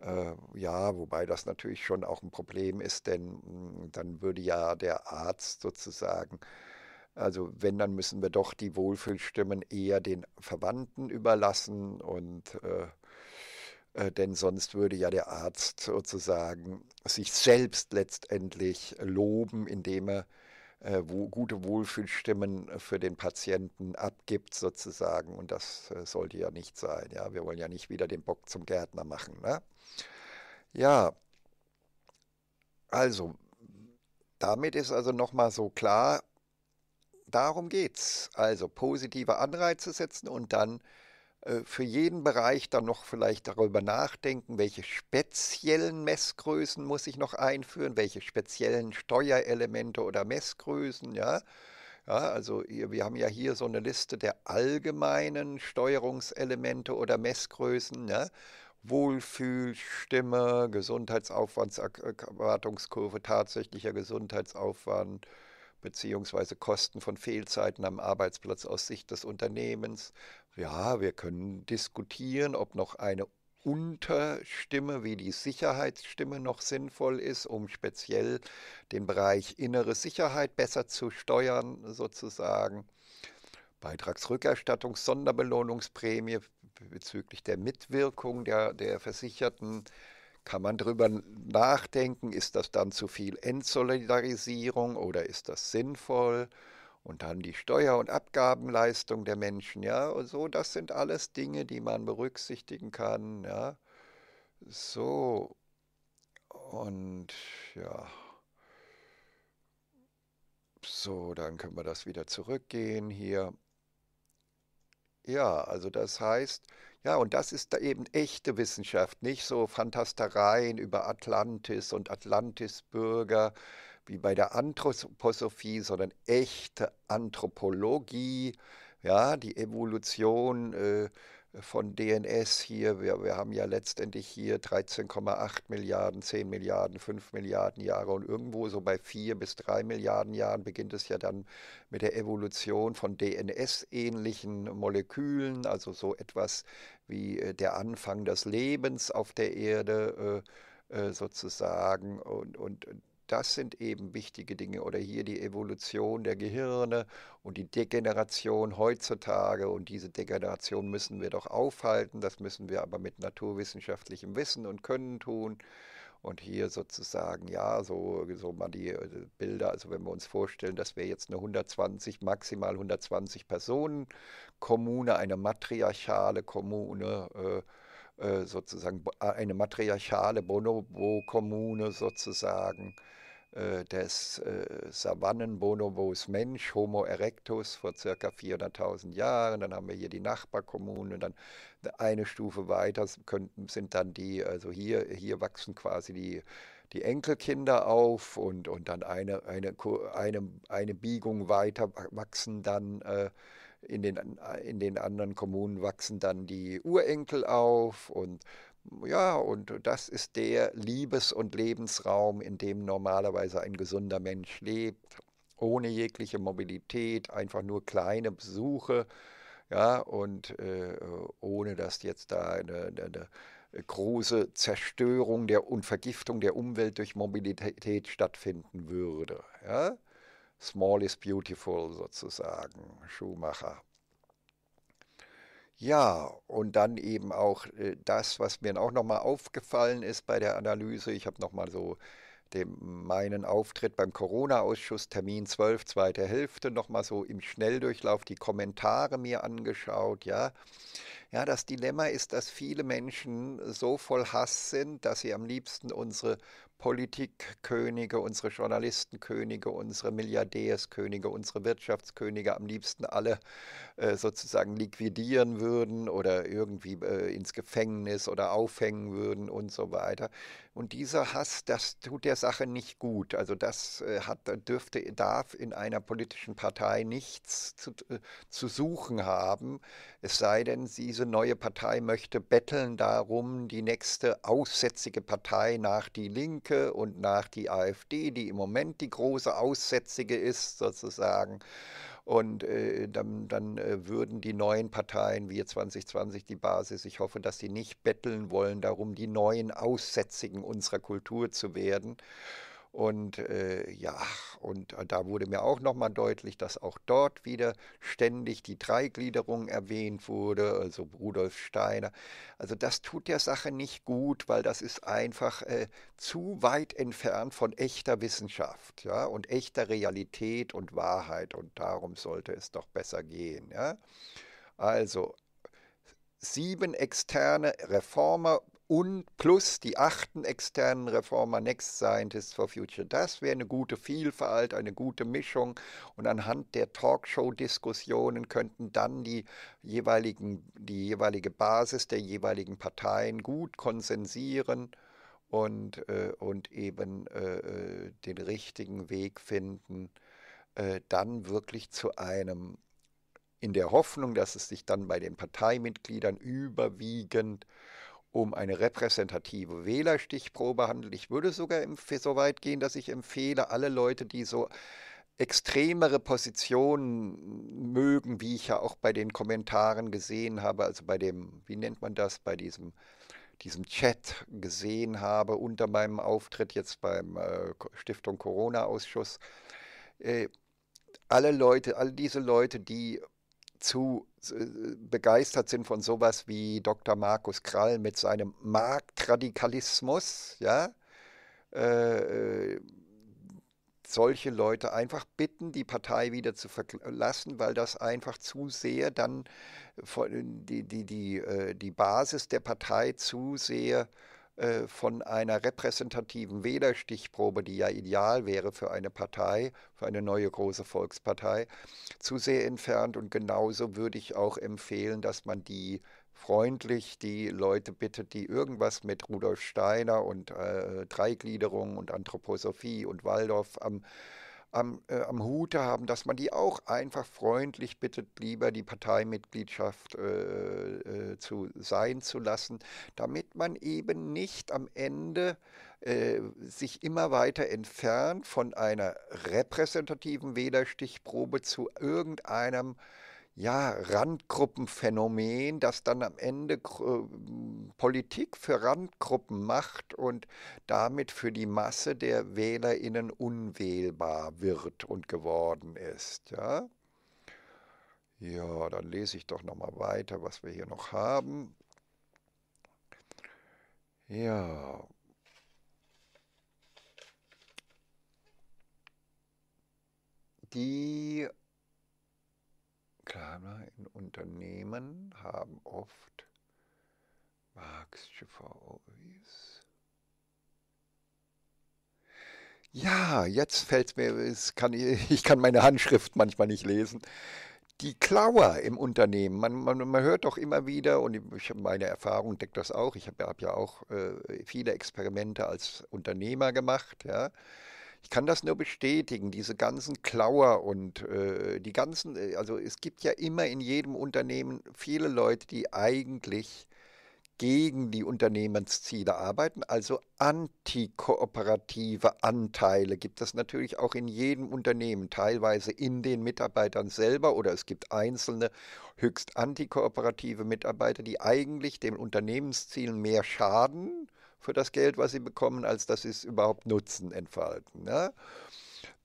äh, ja, wobei das natürlich schon auch ein Problem ist, denn hm, dann würde ja der Arzt sozusagen, also wenn, dann müssen wir doch die Wohlfühlstimmen eher den Verwandten überlassen und äh, äh denn sonst würde ja der Arzt sozusagen sich selbst letztendlich loben, indem er äh, wo gute Wohlfühlstimmen für den Patienten abgibt sozusagen. Und das äh, sollte ja nicht sein. Ja, wir wollen ja nicht wieder den Bock zum Gärtner machen. Ne? Ja, also damit ist also nochmal so klar, darum geht's. Also positive Anreize setzen und dann äh, für jeden Bereich dann noch vielleicht darüber nachdenken, welche speziellen Messgrößen muss ich noch einführen, welche speziellen Steuerelemente oder Messgrößen, ja. Ja, also wir haben ja hier so eine Liste der allgemeinen Steuerungselemente oder Messgrößen, ja. Wohlfühl, Stimme, Gesundheitsaufwandserwartungskurve, tatsächlicher Gesundheitsaufwand, beziehungsweise Kosten von Fehlzeiten am Arbeitsplatz aus Sicht des Unternehmens, ja, wir können diskutieren, ob noch eine Unterstimme wie die Sicherheitsstimme noch sinnvoll ist, um speziell den Bereich innere Sicherheit besser zu steuern, sozusagen. Beitragsrückerstattung, Sonderbelohnungsprämie bezüglich der Mitwirkung der, der Versicherten. Kann man darüber nachdenken, ist das dann zu viel Entsolidarisierung oder ist das sinnvoll? und dann die Steuer- und Abgabenleistung der Menschen, ja, und so, das sind alles Dinge, die man berücksichtigen kann, ja. So, und ja, so, dann können wir das wieder zurückgehen hier. Ja, also das heißt, ja, und das ist da eben echte Wissenschaft, nicht so Fantastereien über Atlantis und Atlantis-Bürger, wie bei der Anthroposophie, sondern echte Anthropologie, ja, die Evolution äh, von DNS hier. Wir, wir haben ja letztendlich hier 13,8 Milliarden, 10 Milliarden, 5 Milliarden Jahre und irgendwo so bei 4 bis 3 Milliarden Jahren beginnt es ja dann mit der Evolution von DNS-ähnlichen Molekülen, also so etwas wie äh, der Anfang des Lebens auf der Erde. Äh, äh sozusagen und, und das sind eben wichtige Dinge. Oder hier die Evolution der Gehirne und die Degeneration heutzutage. Und diese Degeneration müssen wir doch aufhalten. Das müssen wir aber mit naturwissenschaftlichem Wissen und Können tun. Und hier sozusagen, ja, so, so mal die äh, Bilder, also wenn wir uns vorstellen, dass wir jetzt eine 120, maximal 120 Personen Kommune, eine matriarchale Kommune, äh, äh sozusagen äh, eine matriarchale Bonobo-Kommune sozusagen äh, des äh, Savannenbonobos Mensch, Homo erectus, vor circa 400.000 Jahren. Dann haben wir hier die Nachbarkommunen, dann eine Stufe weiter sind dann die, also hier, hier wachsen quasi die, die Enkelkinder auf und, und dann eine, eine, eine, eine Biegung weiter wachsen dann. Äh, in den, in den anderen Kommunen wachsen dann die Urenkel auf und ja, und das ist der Liebes- und Lebensraum, in dem normalerweise ein gesunder Mensch lebt, ohne jegliche Mobilität, einfach nur kleine Besuche, ja, und äh, ohne dass jetzt da eine, eine, große Zerstörung der und Vergiftung der Umwelt durch Mobilität stattfinden würde. Ja? Small is beautiful sozusagen, Schumacher. Ja, und dann eben auch äh, das, was mir auch nochmal aufgefallen ist bei der Analyse. Ich habe nochmal so dem, meinen Auftritt beim Corona-Ausschuss, Termin 12, zweite Hälfte, nochmal so im Schnelldurchlauf die Kommentare mir angeschaut, ja. Ja, das Dilemma ist, dass viele Menschen so voll Hass sind, dass sie am liebsten unsere Politikkönige, unsere Journalistenkönige, unsere Milliardärskönige, unsere Wirtschaftskönige am liebsten alle äh, sozusagen liquidieren würden oder irgendwie äh, ins Gefängnis oder aufhängen würden und so weiter. Und dieser Hass, das tut der Sache nicht gut. Also das äh, hat, dürfte, darf in einer politischen Partei nichts zu, äh, zu suchen haben, es sei denn, sie diese neue Partei möchte betteln darum, die nächste aussätzige Partei nach die Linke und nach die AfD, die im Moment die große aussätzige ist sozusagen. Und äh, dann, dann äh, würden die neuen Parteien, wir 2020, die Basis, ich hoffe, dass sie nicht betteln wollen darum, die neuen Aussätzigen unserer Kultur zu werden. Und äh, ja, und äh, da wurde mir auch nochmal deutlich, dass auch dort wieder ständig die Dreigliederung erwähnt wurde, also Rudolf Steiner. Also das tut der Sache nicht gut, weil das ist einfach äh, zu weit entfernt von echter Wissenschaft ja, und echter Realität und Wahrheit. Und darum sollte es doch besser gehen. Ja. Also sieben externe Reformer und plus die achten externen Reformer Next Scientists for Future. Das wäre eine gute Vielfalt, eine gute Mischung und anhand der Talkshow-Diskussionen könnten dann die, jeweiligen, die jeweilige Basis der jeweiligen Parteien gut konsensieren und, äh, und eben äh, äh den richtigen Weg finden, äh, dann wirklich zu einem in der Hoffnung, dass es sich dann bei den Parteimitgliedern überwiegend um eine repräsentative Wählerstichprobe handelt. Ich würde sogar so weit gehen, dass ich empfehle, alle Leute, die so extremere Positionen mögen, wie ich ja auch bei den Kommentaren gesehen habe, also bei dem, wie nennt man das, bei diesem, diesem Chat gesehen habe unter meinem Auftritt jetzt beim äh, Stiftung Corona-Ausschuss. Äh, alle Leute, all diese Leute, die zu äh, begeistert sind von sowas wie Dr. Markus Krall mit seinem Marktradikalismus, ja, äh, äh, solche Leute einfach bitten, die Partei wieder zu verlassen, weil das einfach zu sehr dann äh, die, die, die, die Basis der Partei zu sehr äh, von einer repräsentativen Wählerstichprobe, die ja ideal wäre für eine Partei, für eine neue große Volkspartei, zu sehr entfernt. Und genauso würde ich auch empfehlen, dass man die freundlich die Leute bittet, die irgendwas mit Rudolf Steiner und äh, Dreigliederung und Anthroposophie und Waldorf am am, äh, am Hute haben, dass man die auch einfach freundlich bittet, lieber die Parteimitgliedschaft äh, äh, zu sein zu lassen, damit man eben nicht am Ende äh, sich immer weiter entfernt von einer repräsentativen Wählerstichprobe zu irgendeinem äh, ja, Randgruppenphänomen, das dann am Ende äh, Politik für Randgruppen macht und damit für die Masse der WählerInnen unwählbar wird und geworden ist. Ja, ja dann lese ich doch nochmal weiter, was wir hier noch haben. Ja, die Unternehmen haben oft marxische Ja, jetzt fällt mir, kann, ich kann meine Handschrift manchmal nicht lesen. Die Klauer im Unternehmen, man, man, man hört doch immer wieder, und ich, meine Erfahrung deckt das auch, ich habe hab ja auch äh, viele Experimente als Unternehmer gemacht, ja, ich kann das nur bestätigen, diese ganzen Klauer und äh, die ganzen, äh, also es gibt ja immer in jedem Unternehmen viele Leute, die eigentlich gegen die Unternehmensziele arbeiten, also antikooperative Anteile gibt es natürlich auch in jedem Unternehmen, teilweise in den Mitarbeitern selber oder es gibt einzelne höchst antikooperative Mitarbeiter, die eigentlich den Unternehmenszielen mehr schaden für das Geld, was sie bekommen, als dass sie es überhaupt Nutzen entfalten. Ja?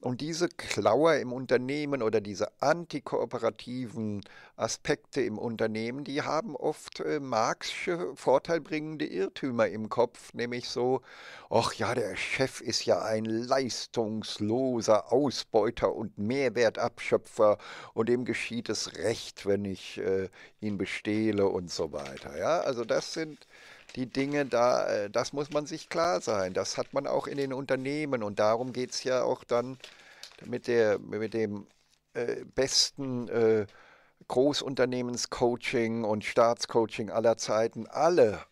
Und diese Klauer im Unternehmen oder diese antikooperativen Aspekte im Unternehmen, die haben oft äh, marxische, vorteilbringende Irrtümer im Kopf, nämlich so, ach ja, der Chef ist ja ein leistungsloser Ausbeuter und Mehrwertabschöpfer und dem geschieht es recht, wenn ich äh, ihn bestehle und so weiter. Ja? Also das sind die Dinge, da, äh, das muss man sich klar sein. Das hat man auch in den Unternehmen und darum geht es ja auch dann mit, der, mit dem äh, besten äh, Großunternehmenscoaching und Staatscoaching aller Zeiten. Alle,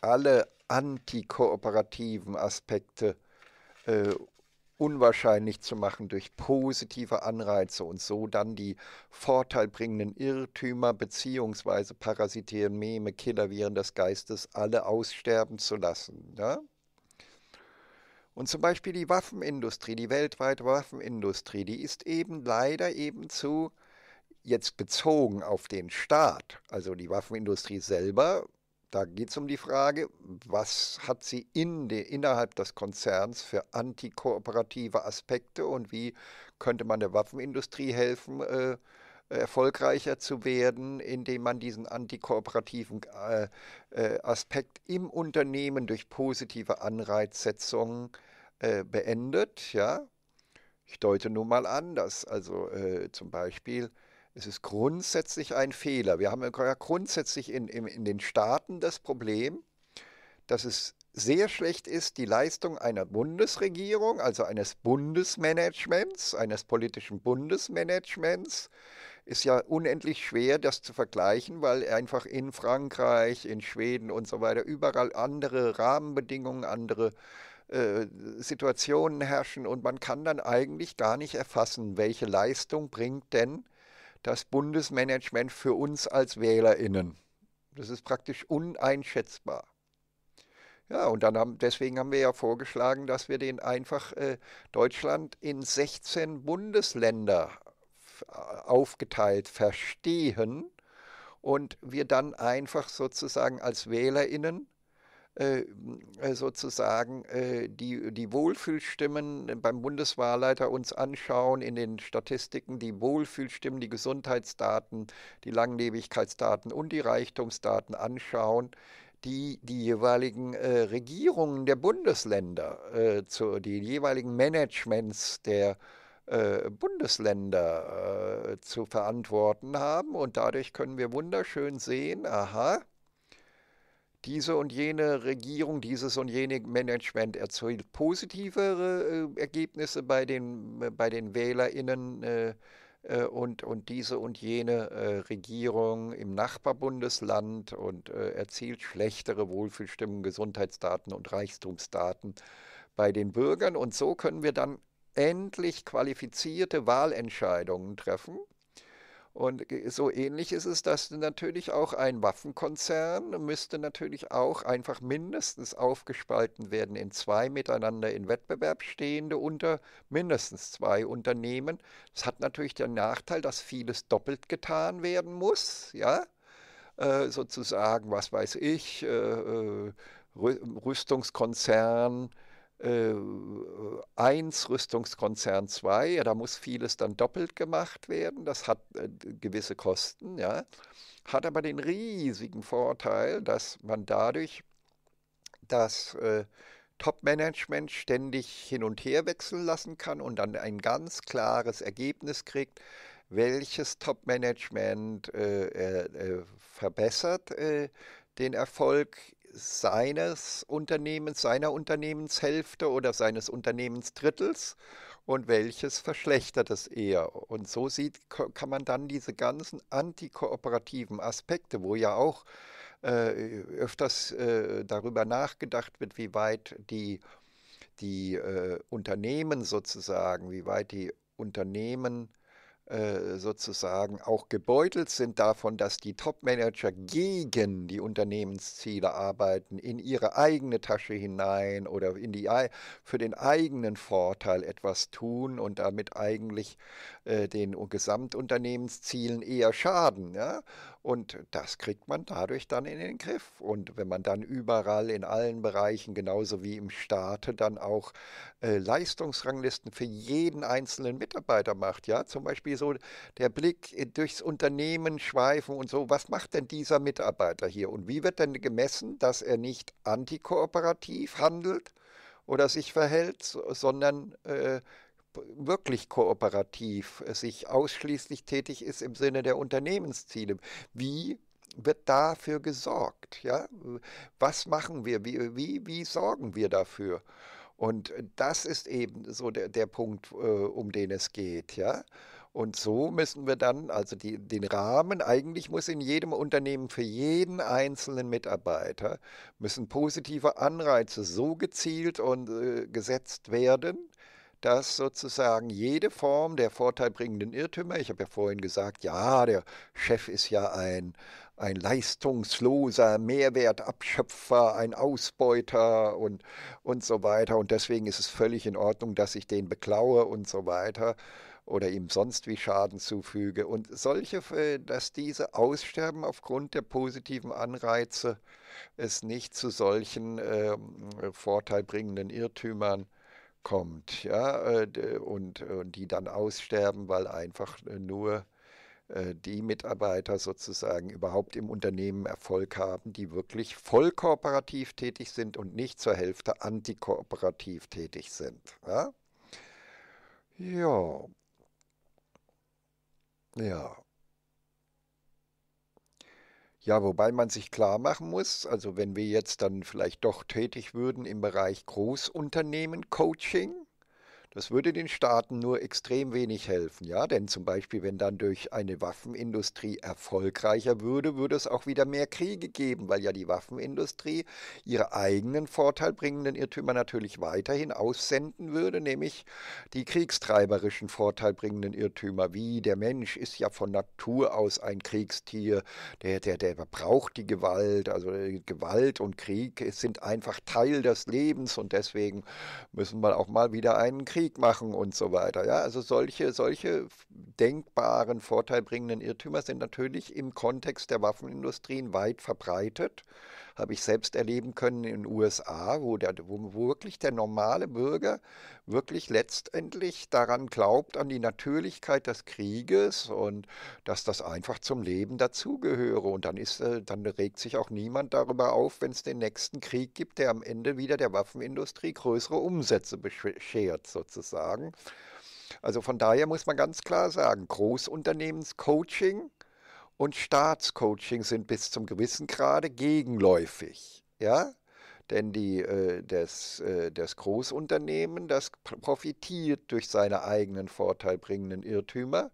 alle antikooperativen Aspekte äh, unwahrscheinlich zu machen durch positive Anreize und so dann die vorteilbringenden Irrtümer bzw. parasitären Meme, Killerviren des Geistes alle aussterben zu lassen. Ja? Und zum Beispiel die Waffenindustrie, die weltweite Waffenindustrie, die ist eben leider eben zu jetzt bezogen auf den Staat, also die Waffenindustrie selber da geht es um die Frage, was hat sie in de, innerhalb des Konzerns für antikooperative Aspekte und wie könnte man der Waffenindustrie helfen, äh, äh erfolgreicher zu werden, indem man diesen antikooperativen äh, äh, Aspekt im Unternehmen durch positive Anreizsetzungen äh, beendet. Ja? Ich deute nun mal an, dass also äh, zum Beispiel es ist grundsätzlich ein Fehler. Wir haben ja grundsätzlich in, in, in den Staaten das Problem, dass es sehr schlecht ist, die Leistung einer Bundesregierung, also eines Bundesmanagements, eines politischen Bundesmanagements, ist ja unendlich schwer, das zu vergleichen, weil einfach in Frankreich, in Schweden und so weiter überall andere Rahmenbedingungen, andere äh, Situationen herrschen und man kann dann eigentlich gar nicht erfassen, welche Leistung bringt denn das Bundesmanagement für uns als WählerInnen. Das ist praktisch uneinschätzbar. Ja, und dann haben, deswegen haben wir ja vorgeschlagen, dass wir den einfach äh, Deutschland in 16 Bundesländer äh, aufgeteilt verstehen und wir dann einfach sozusagen als WählerInnen äh, äh, sozusagen äh, die, die Wohlfühlstimmen beim Bundeswahlleiter uns anschauen, in den Statistiken die Wohlfühlstimmen, die Gesundheitsdaten, die Langlebigkeitsdaten und die Reichtumsdaten anschauen, die die jeweiligen äh, Regierungen der Bundesländer, äh, zu, die jeweiligen Managements der äh, Bundesländer zu verantworten haben. Und dadurch können wir wunderschön sehen, aha, diese und jene Regierung, dieses und jene Management erzielt positivere äh, Ergebnisse bei den, äh, bei den WählerInnen äh, äh und, und diese und jene äh, Regierung im Nachbarbundesland und äh, erzielt schlechtere Wohlfühlstimmen, Gesundheitsdaten und Reichtumsdaten bei den Bürgern. Und so können wir dann endlich qualifizierte Wahlentscheidungen treffen und so ähnlich ist es, dass natürlich auch ein Waffenkonzern müsste natürlich auch einfach mindestens aufgespalten werden in zwei miteinander in Wettbewerb stehende unter mindestens zwei Unternehmen. Das hat natürlich den Nachteil, dass vieles doppelt getan werden muss, ja, äh, sozusagen, was weiß ich, äh, äh Rüstungskonzern, äh, 1, Rüstungskonzern 2, ja, da muss vieles dann doppelt gemacht werden, das hat äh, gewisse Kosten, ja, hat aber den riesigen Vorteil, dass man dadurch das äh, Top-Management ständig hin und her wechseln lassen kann und dann ein ganz klares Ergebnis kriegt, welches Top-Management äh, äh verbessert äh, den Erfolg seines Unternehmens, seiner Unternehmenshälfte oder seines Unternehmensdrittels und welches verschlechtert es eher. Und so sieht, kann man dann diese ganzen antikooperativen Aspekte, wo ja auch äh, öfters äh, darüber nachgedacht wird, wie weit die, die äh, Unternehmen sozusagen, wie weit die Unternehmen äh, sozusagen auch gebeutelt sind davon, dass die Top-Manager gegen die Unternehmensziele arbeiten, in ihre eigene Tasche hinein oder in die, für den eigenen Vorteil etwas tun und damit eigentlich äh, den Gesamtunternehmenszielen eher schaden. Ja? Und das kriegt man dadurch dann in den Griff. Und wenn man dann überall in allen Bereichen, genauso wie im Staate, dann auch äh, Leistungsranglisten für jeden einzelnen Mitarbeiter macht, ja, zum Beispiel so der Blick äh, durchs Unternehmen schweifen und so, was macht denn dieser Mitarbeiter hier? Und wie wird denn gemessen, dass er nicht antikooperativ handelt oder sich verhält, sondern äh, wirklich kooperativ äh, sich ausschließlich tätig ist im Sinne der Unternehmensziele. Wie wird dafür gesorgt? Ja? Was machen wir? Wie, wie, wie sorgen wir dafür? Und das ist eben so der, der Punkt, äh, um den es geht. Ja? Und so müssen wir dann, also die, den Rahmen, eigentlich muss in jedem Unternehmen für jeden einzelnen Mitarbeiter, müssen positive Anreize so gezielt und äh, gesetzt werden, dass sozusagen jede Form der vorteilbringenden Irrtümer, ich habe ja vorhin gesagt, ja, der Chef ist ja ein, ein leistungsloser Mehrwertabschöpfer, ein Ausbeuter und, und so weiter. Und deswegen ist es völlig in Ordnung, dass ich den beklaue und so weiter oder ihm sonst wie Schaden zufüge. Und solche, äh, dass diese aussterben aufgrund der positiven Anreize, es nicht zu solchen äh, vorteilbringenden Irrtümern kommt, ja, äh, und, und die dann aussterben, weil einfach äh, nur äh, die Mitarbeiter sozusagen überhaupt im Unternehmen Erfolg haben, die wirklich voll kooperativ tätig sind und nicht zur Hälfte antikooperativ tätig sind. Ja. Ja. ja. Ja, wobei man sich klar machen muss, also wenn wir jetzt dann vielleicht doch tätig würden im Bereich Großunternehmen-Coaching, das würde den Staaten nur extrem wenig helfen, ja, denn zum Beispiel, wenn dann durch eine Waffenindustrie erfolgreicher würde, würde es auch wieder mehr Kriege geben, weil ja die Waffenindustrie ihre eigenen vorteilbringenden Irrtümer natürlich weiterhin aussenden würde, nämlich die kriegstreiberischen vorteilbringenden Irrtümer, wie der Mensch ist ja von Natur aus ein Kriegstier, der, der, der braucht die Gewalt, also Gewalt und Krieg sind einfach Teil des Lebens und deswegen müssen wir auch mal wieder einen Krieg Krieg machen und so weiter. Ja? Also solche, solche denkbaren, vorteilbringenden Irrtümer sind natürlich im Kontext der Waffenindustrien weit verbreitet habe ich selbst erleben können in den USA, wo, der, wo wirklich der normale Bürger wirklich letztendlich daran glaubt, an die Natürlichkeit des Krieges und dass das einfach zum Leben dazugehöre. Und dann, ist, äh, dann regt sich auch niemand darüber auf, wenn es den nächsten Krieg gibt, der am Ende wieder der Waffenindustrie größere Umsätze beschert, sozusagen. Also von daher muss man ganz klar sagen, Großunternehmenscoaching und Staatscoaching sind bis zum gewissen Grade gegenläufig. Ja? Denn die, äh, das, äh, das Großunternehmen, das profitiert durch seine eigenen vorteilbringenden Irrtümer,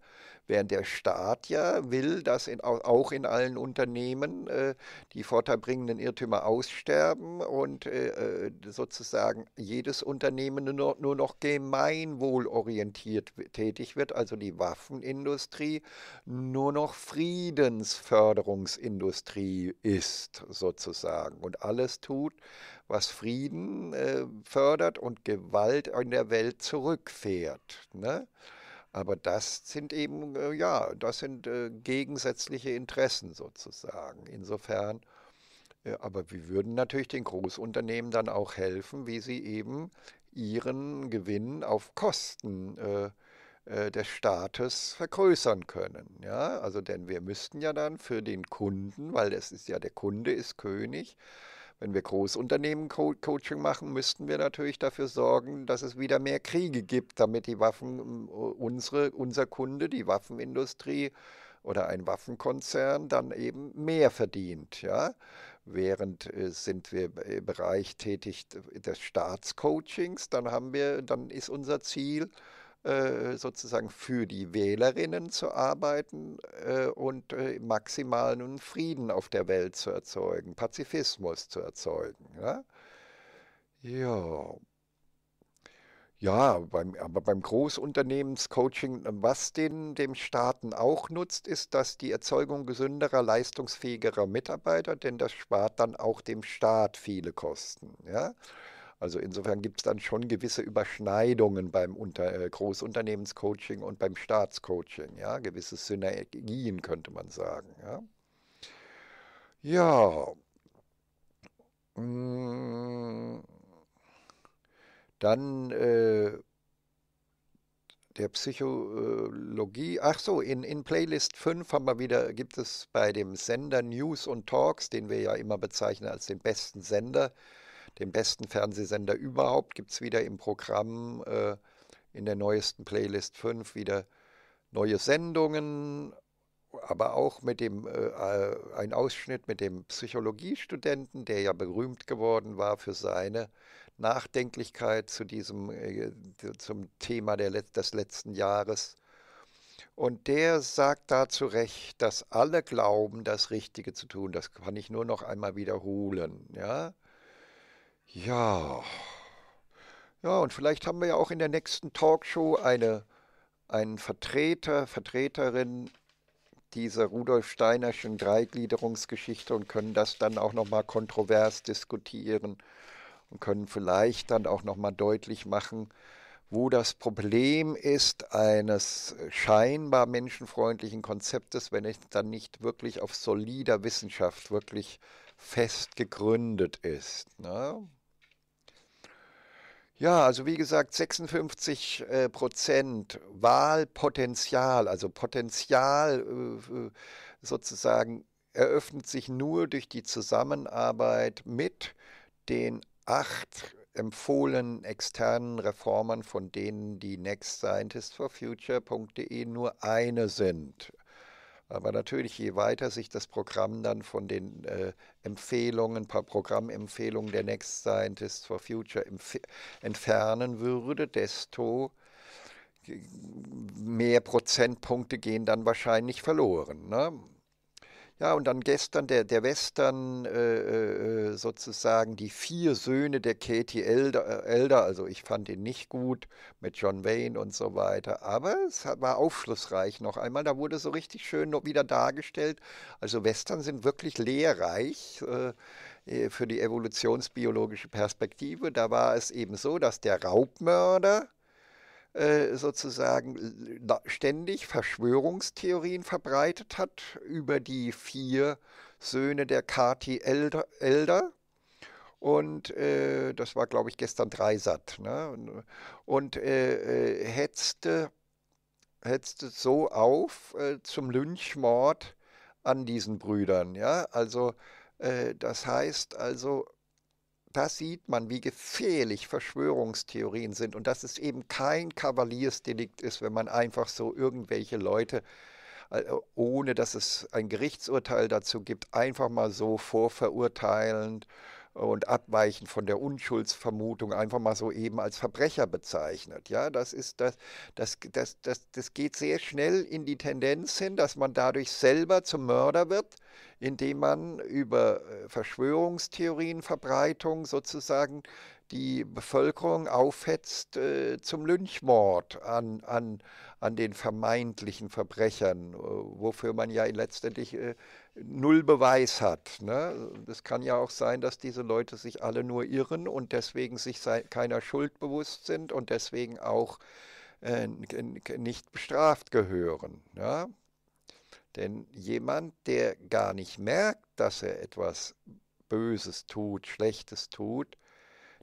während der Staat ja will, dass in, auch in allen Unternehmen äh, die vorteilbringenden Irrtümer aussterben und äh, äh sozusagen jedes Unternehmen nur, nur noch gemeinwohlorientiert tätig wird, also die Waffenindustrie nur noch Friedensförderungsindustrie ist sozusagen und alles tut, was Frieden äh, fördert und Gewalt in der Welt zurückfährt. Ne? Aber das sind eben, äh, ja, das sind äh, gegensätzliche Interessen sozusagen. Insofern, äh, aber wir würden natürlich den Großunternehmen dann auch helfen, wie sie eben ihren Gewinn auf Kosten äh, äh, des Staates vergrößern können. Ja, also denn wir müssten ja dann für den Kunden, weil es ist ja der Kunde ist König, wenn wir Großunternehmen Co Coaching machen, müssten wir natürlich dafür sorgen, dass es wieder mehr Kriege gibt, damit die Waffen, äh, unsere, unser Kunde, die Waffenindustrie oder ein Waffenkonzern dann eben mehr verdient. Ja? Während äh, sind wir im Bereich tätig des Staatscoachings, dann haben wir, dann ist unser Ziel, äh, sozusagen für die Wählerinnen zu arbeiten äh, und äh, maximalen Frieden auf der Welt zu erzeugen, Pazifismus zu erzeugen. Ja, ja. Ja, beim, aber beim Großunternehmenscoaching, was den, dem Staaten auch nutzt, ist dass die Erzeugung gesünderer, leistungsfähigerer Mitarbeiter, denn das spart dann auch dem Staat viele Kosten. Ja? Also insofern gibt es dann schon gewisse Überschneidungen beim Unter äh, Großunternehmenscoaching und beim Staatscoaching, ja, gewisse Synergien könnte man sagen, ja. Ja. Mm. Dann äh, der Psychologie. Ach so, in, in Playlist 5 haben wir wieder, gibt es bei dem Sender News und Talks, den wir ja immer bezeichnen als den besten Sender, den besten Fernsehsender überhaupt, gibt es wieder im Programm äh, in der neuesten Playlist 5 wieder neue Sendungen, aber auch mit dem äh, äh, ein Ausschnitt mit dem Psychologiestudenten, der ja berühmt geworden war für seine Nachdenklichkeit zu diesem äh, zum Thema der, des letzten Jahres. Und der sagt da zu Recht, dass alle glauben, das Richtige zu tun. Das kann ich nur noch einmal wiederholen. Ja? Ja. Ja, und vielleicht haben wir ja auch in der nächsten Talkshow eine, einen Vertreter, Vertreterin dieser Rudolf Steinerschen Dreigliederungsgeschichte und können das dann auch nochmal kontrovers diskutieren und können vielleicht dann auch nochmal deutlich machen, wo das Problem ist eines scheinbar menschenfreundlichen Konzeptes, wenn es dann nicht wirklich auf solider Wissenschaft wirklich äh, fest gegründet ist. Ne? Ja, also wie gesagt, 56 äh, Prozent Wahlpotenzial, also Potenzial äh, äh, sozusagen eröffnet sich nur durch die Zusammenarbeit mit den acht empfohlenen externen Reformern, von denen die Next Scientist for Future.de nur eine sind. Aber natürlich, je weiter sich das Programm dann von den äh, Empfehlungen, paar Programmempfehlungen der Next Scientist for Future entfernen würde, desto mehr Prozentpunkte gehen dann wahrscheinlich verloren. Ne? Ja, und dann gestern der, der Western äh, äh, äh sozusagen die vier Söhne der Katie Elder, äh, Elder, also ich fand ihn nicht gut mit John Wayne und so weiter, aber es war aufschlussreich noch einmal, da wurde so richtig schön noch wieder dargestellt. Also Western sind wirklich lehrreich. Äh, für die evolutionsbiologische Perspektive, da war es eben so, dass der Raubmörder äh, sozusagen äh, ständig Verschwörungstheorien verbreitet hat über die vier Söhne der Kati Elder. Elder. Und äh, das war, glaube ich, gestern Dreisatt. Ne? Und äh, äh, hetzte, hetzte so auf äh, zum Lynchmord an diesen Brüdern. Ja? Also das heißt also, da sieht man, wie gefährlich Verschwörungstheorien sind und dass es eben kein Kavaliersdelikt ist, wenn man einfach so irgendwelche Leute, äh, ohne dass es ein Gerichtsurteil dazu gibt, einfach mal so vorverurteilend und abweichend von der Unschuldsvermutung einfach mal so eben als Verbrecher bezeichnet. Ja, das ist das, das, das, das, das geht sehr schnell in die Tendenz hin, dass man dadurch selber zum Mörder wird indem man über äh, Verschwörungstheorien, Verbreitung sozusagen die Bevölkerung aufhetzt äh, zum Lynchmord an, an, an den vermeintlichen Verbrechern, äh, wofür man ja letztendlich äh, null Beweis hat. Ne? Es kann ja auch sein, dass diese Leute sich alle nur irren und deswegen sich keiner Schuld bewusst sind und deswegen auch äh, nicht bestraft gehören. Ja? Denn jemand, der gar nicht merkt, dass er etwas Böses tut, Schlechtes tut,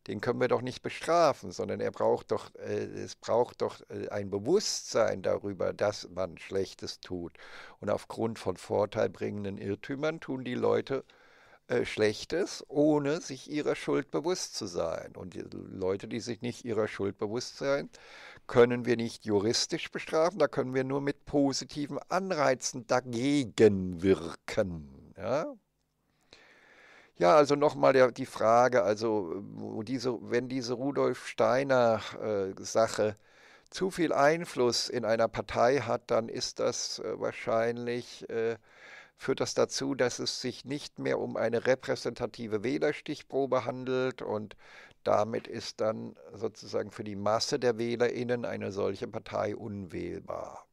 den können wir doch nicht bestrafen, sondern er braucht doch, äh, es braucht doch äh, ein Bewusstsein darüber, dass man Schlechtes tut. Und aufgrund von vorteilbringenden Irrtümern tun die Leute äh, Schlechtes, ohne sich ihrer Schuld bewusst zu sein. Und die Leute, die sich nicht ihrer Schuld bewusst sind, können wir nicht juristisch bestrafen, da können wir nur mit positiven Anreizen dagegen wirken. Ja, ja also nochmal die Frage, also diese, wenn diese Rudolf Steiner äh, Sache zu viel Einfluss in einer Partei hat, dann ist das äh, wahrscheinlich äh, führt das dazu, dass es sich nicht mehr um eine repräsentative Wählerstichprobe handelt und damit ist dann sozusagen für die Masse der Wählerinnen eine solche Partei unwählbar.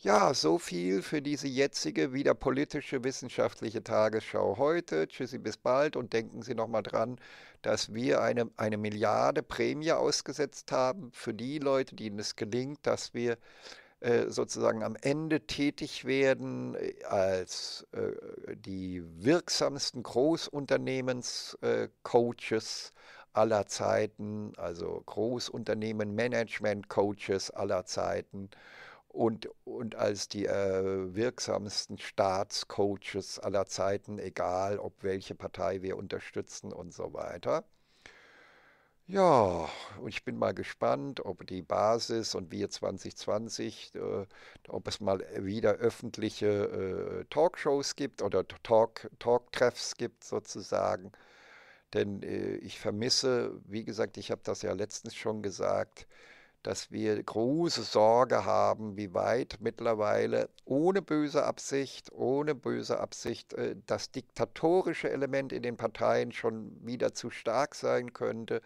Ja, so viel für diese jetzige wieder politische wissenschaftliche Tagesschau heute. Tschüssi, bis bald und denken Sie nochmal dran, dass wir eine, eine Milliarde Prämie ausgesetzt haben für die Leute, denen es gelingt, dass wir äh, sozusagen am Ende tätig werden äh, als äh, die wirksamsten Großunternehmenscoaches. Äh, aller Zeiten, also Großunternehmen, Management, Coaches aller Zeiten und, und als die äh, wirksamsten Staatscoaches aller Zeiten, egal ob welche Partei wir unterstützen und so weiter. Ja, und ich bin mal gespannt, ob die Basis und wir 2020, äh, ob es mal wieder öffentliche äh, Talkshows gibt oder Talk, Talktreffs gibt sozusagen. Denn äh, ich vermisse, wie gesagt, ich habe das ja letztens schon gesagt, dass wir große Sorge haben, wie weit mittlerweile ohne böse Absicht, ohne böse Absicht äh, das diktatorische Element in den Parteien schon wieder zu stark sein könnte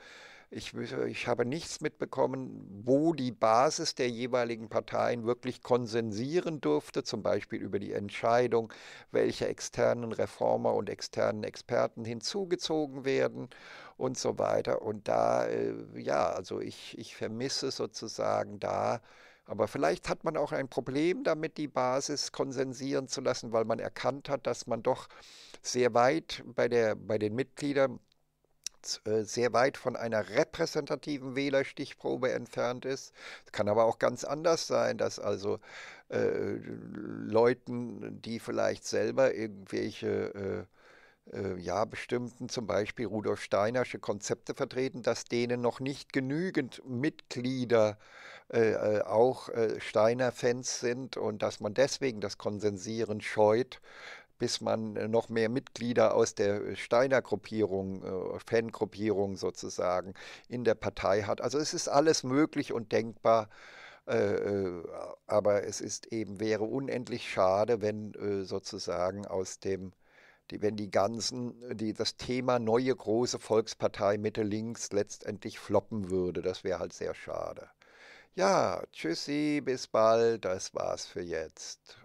ich, ich habe nichts mitbekommen, wo die Basis der jeweiligen Parteien wirklich konsensieren durfte, zum Beispiel über die Entscheidung, welche externen Reformer und externen Experten hinzugezogen werden und so weiter. Und da, äh, ja, also ich, ich vermisse sozusagen da, aber vielleicht hat man auch ein Problem damit, die Basis konsensieren zu lassen, weil man erkannt hat, dass man doch sehr weit bei, der, bei den Mitgliedern äh, sehr weit von einer repräsentativen Wählerstichprobe entfernt ist. Es kann aber auch ganz anders sein, dass also äh, Leuten, die vielleicht selber irgendwelche äh, äh, ja, bestimmten, zum Beispiel Rudolf Steinersche Konzepte vertreten, dass denen noch nicht genügend Mitglieder äh, äh auch äh, Steiner-Fans sind und dass man deswegen das Konsensieren scheut, bis man äh, noch mehr Mitglieder aus der Steiner Gruppierung, äh, Fangruppierung sozusagen in der Partei hat. Also es ist alles möglich und denkbar. Äh, äh, aber es ist eben, wäre unendlich schade, wenn sozusagen aus dem, die, wenn die ganzen, die, das Thema neue große Volkspartei Mitte-Links letztendlich floppen würde. Das wäre halt sehr schade. Ja, tschüssi, bis bald, das war's für jetzt.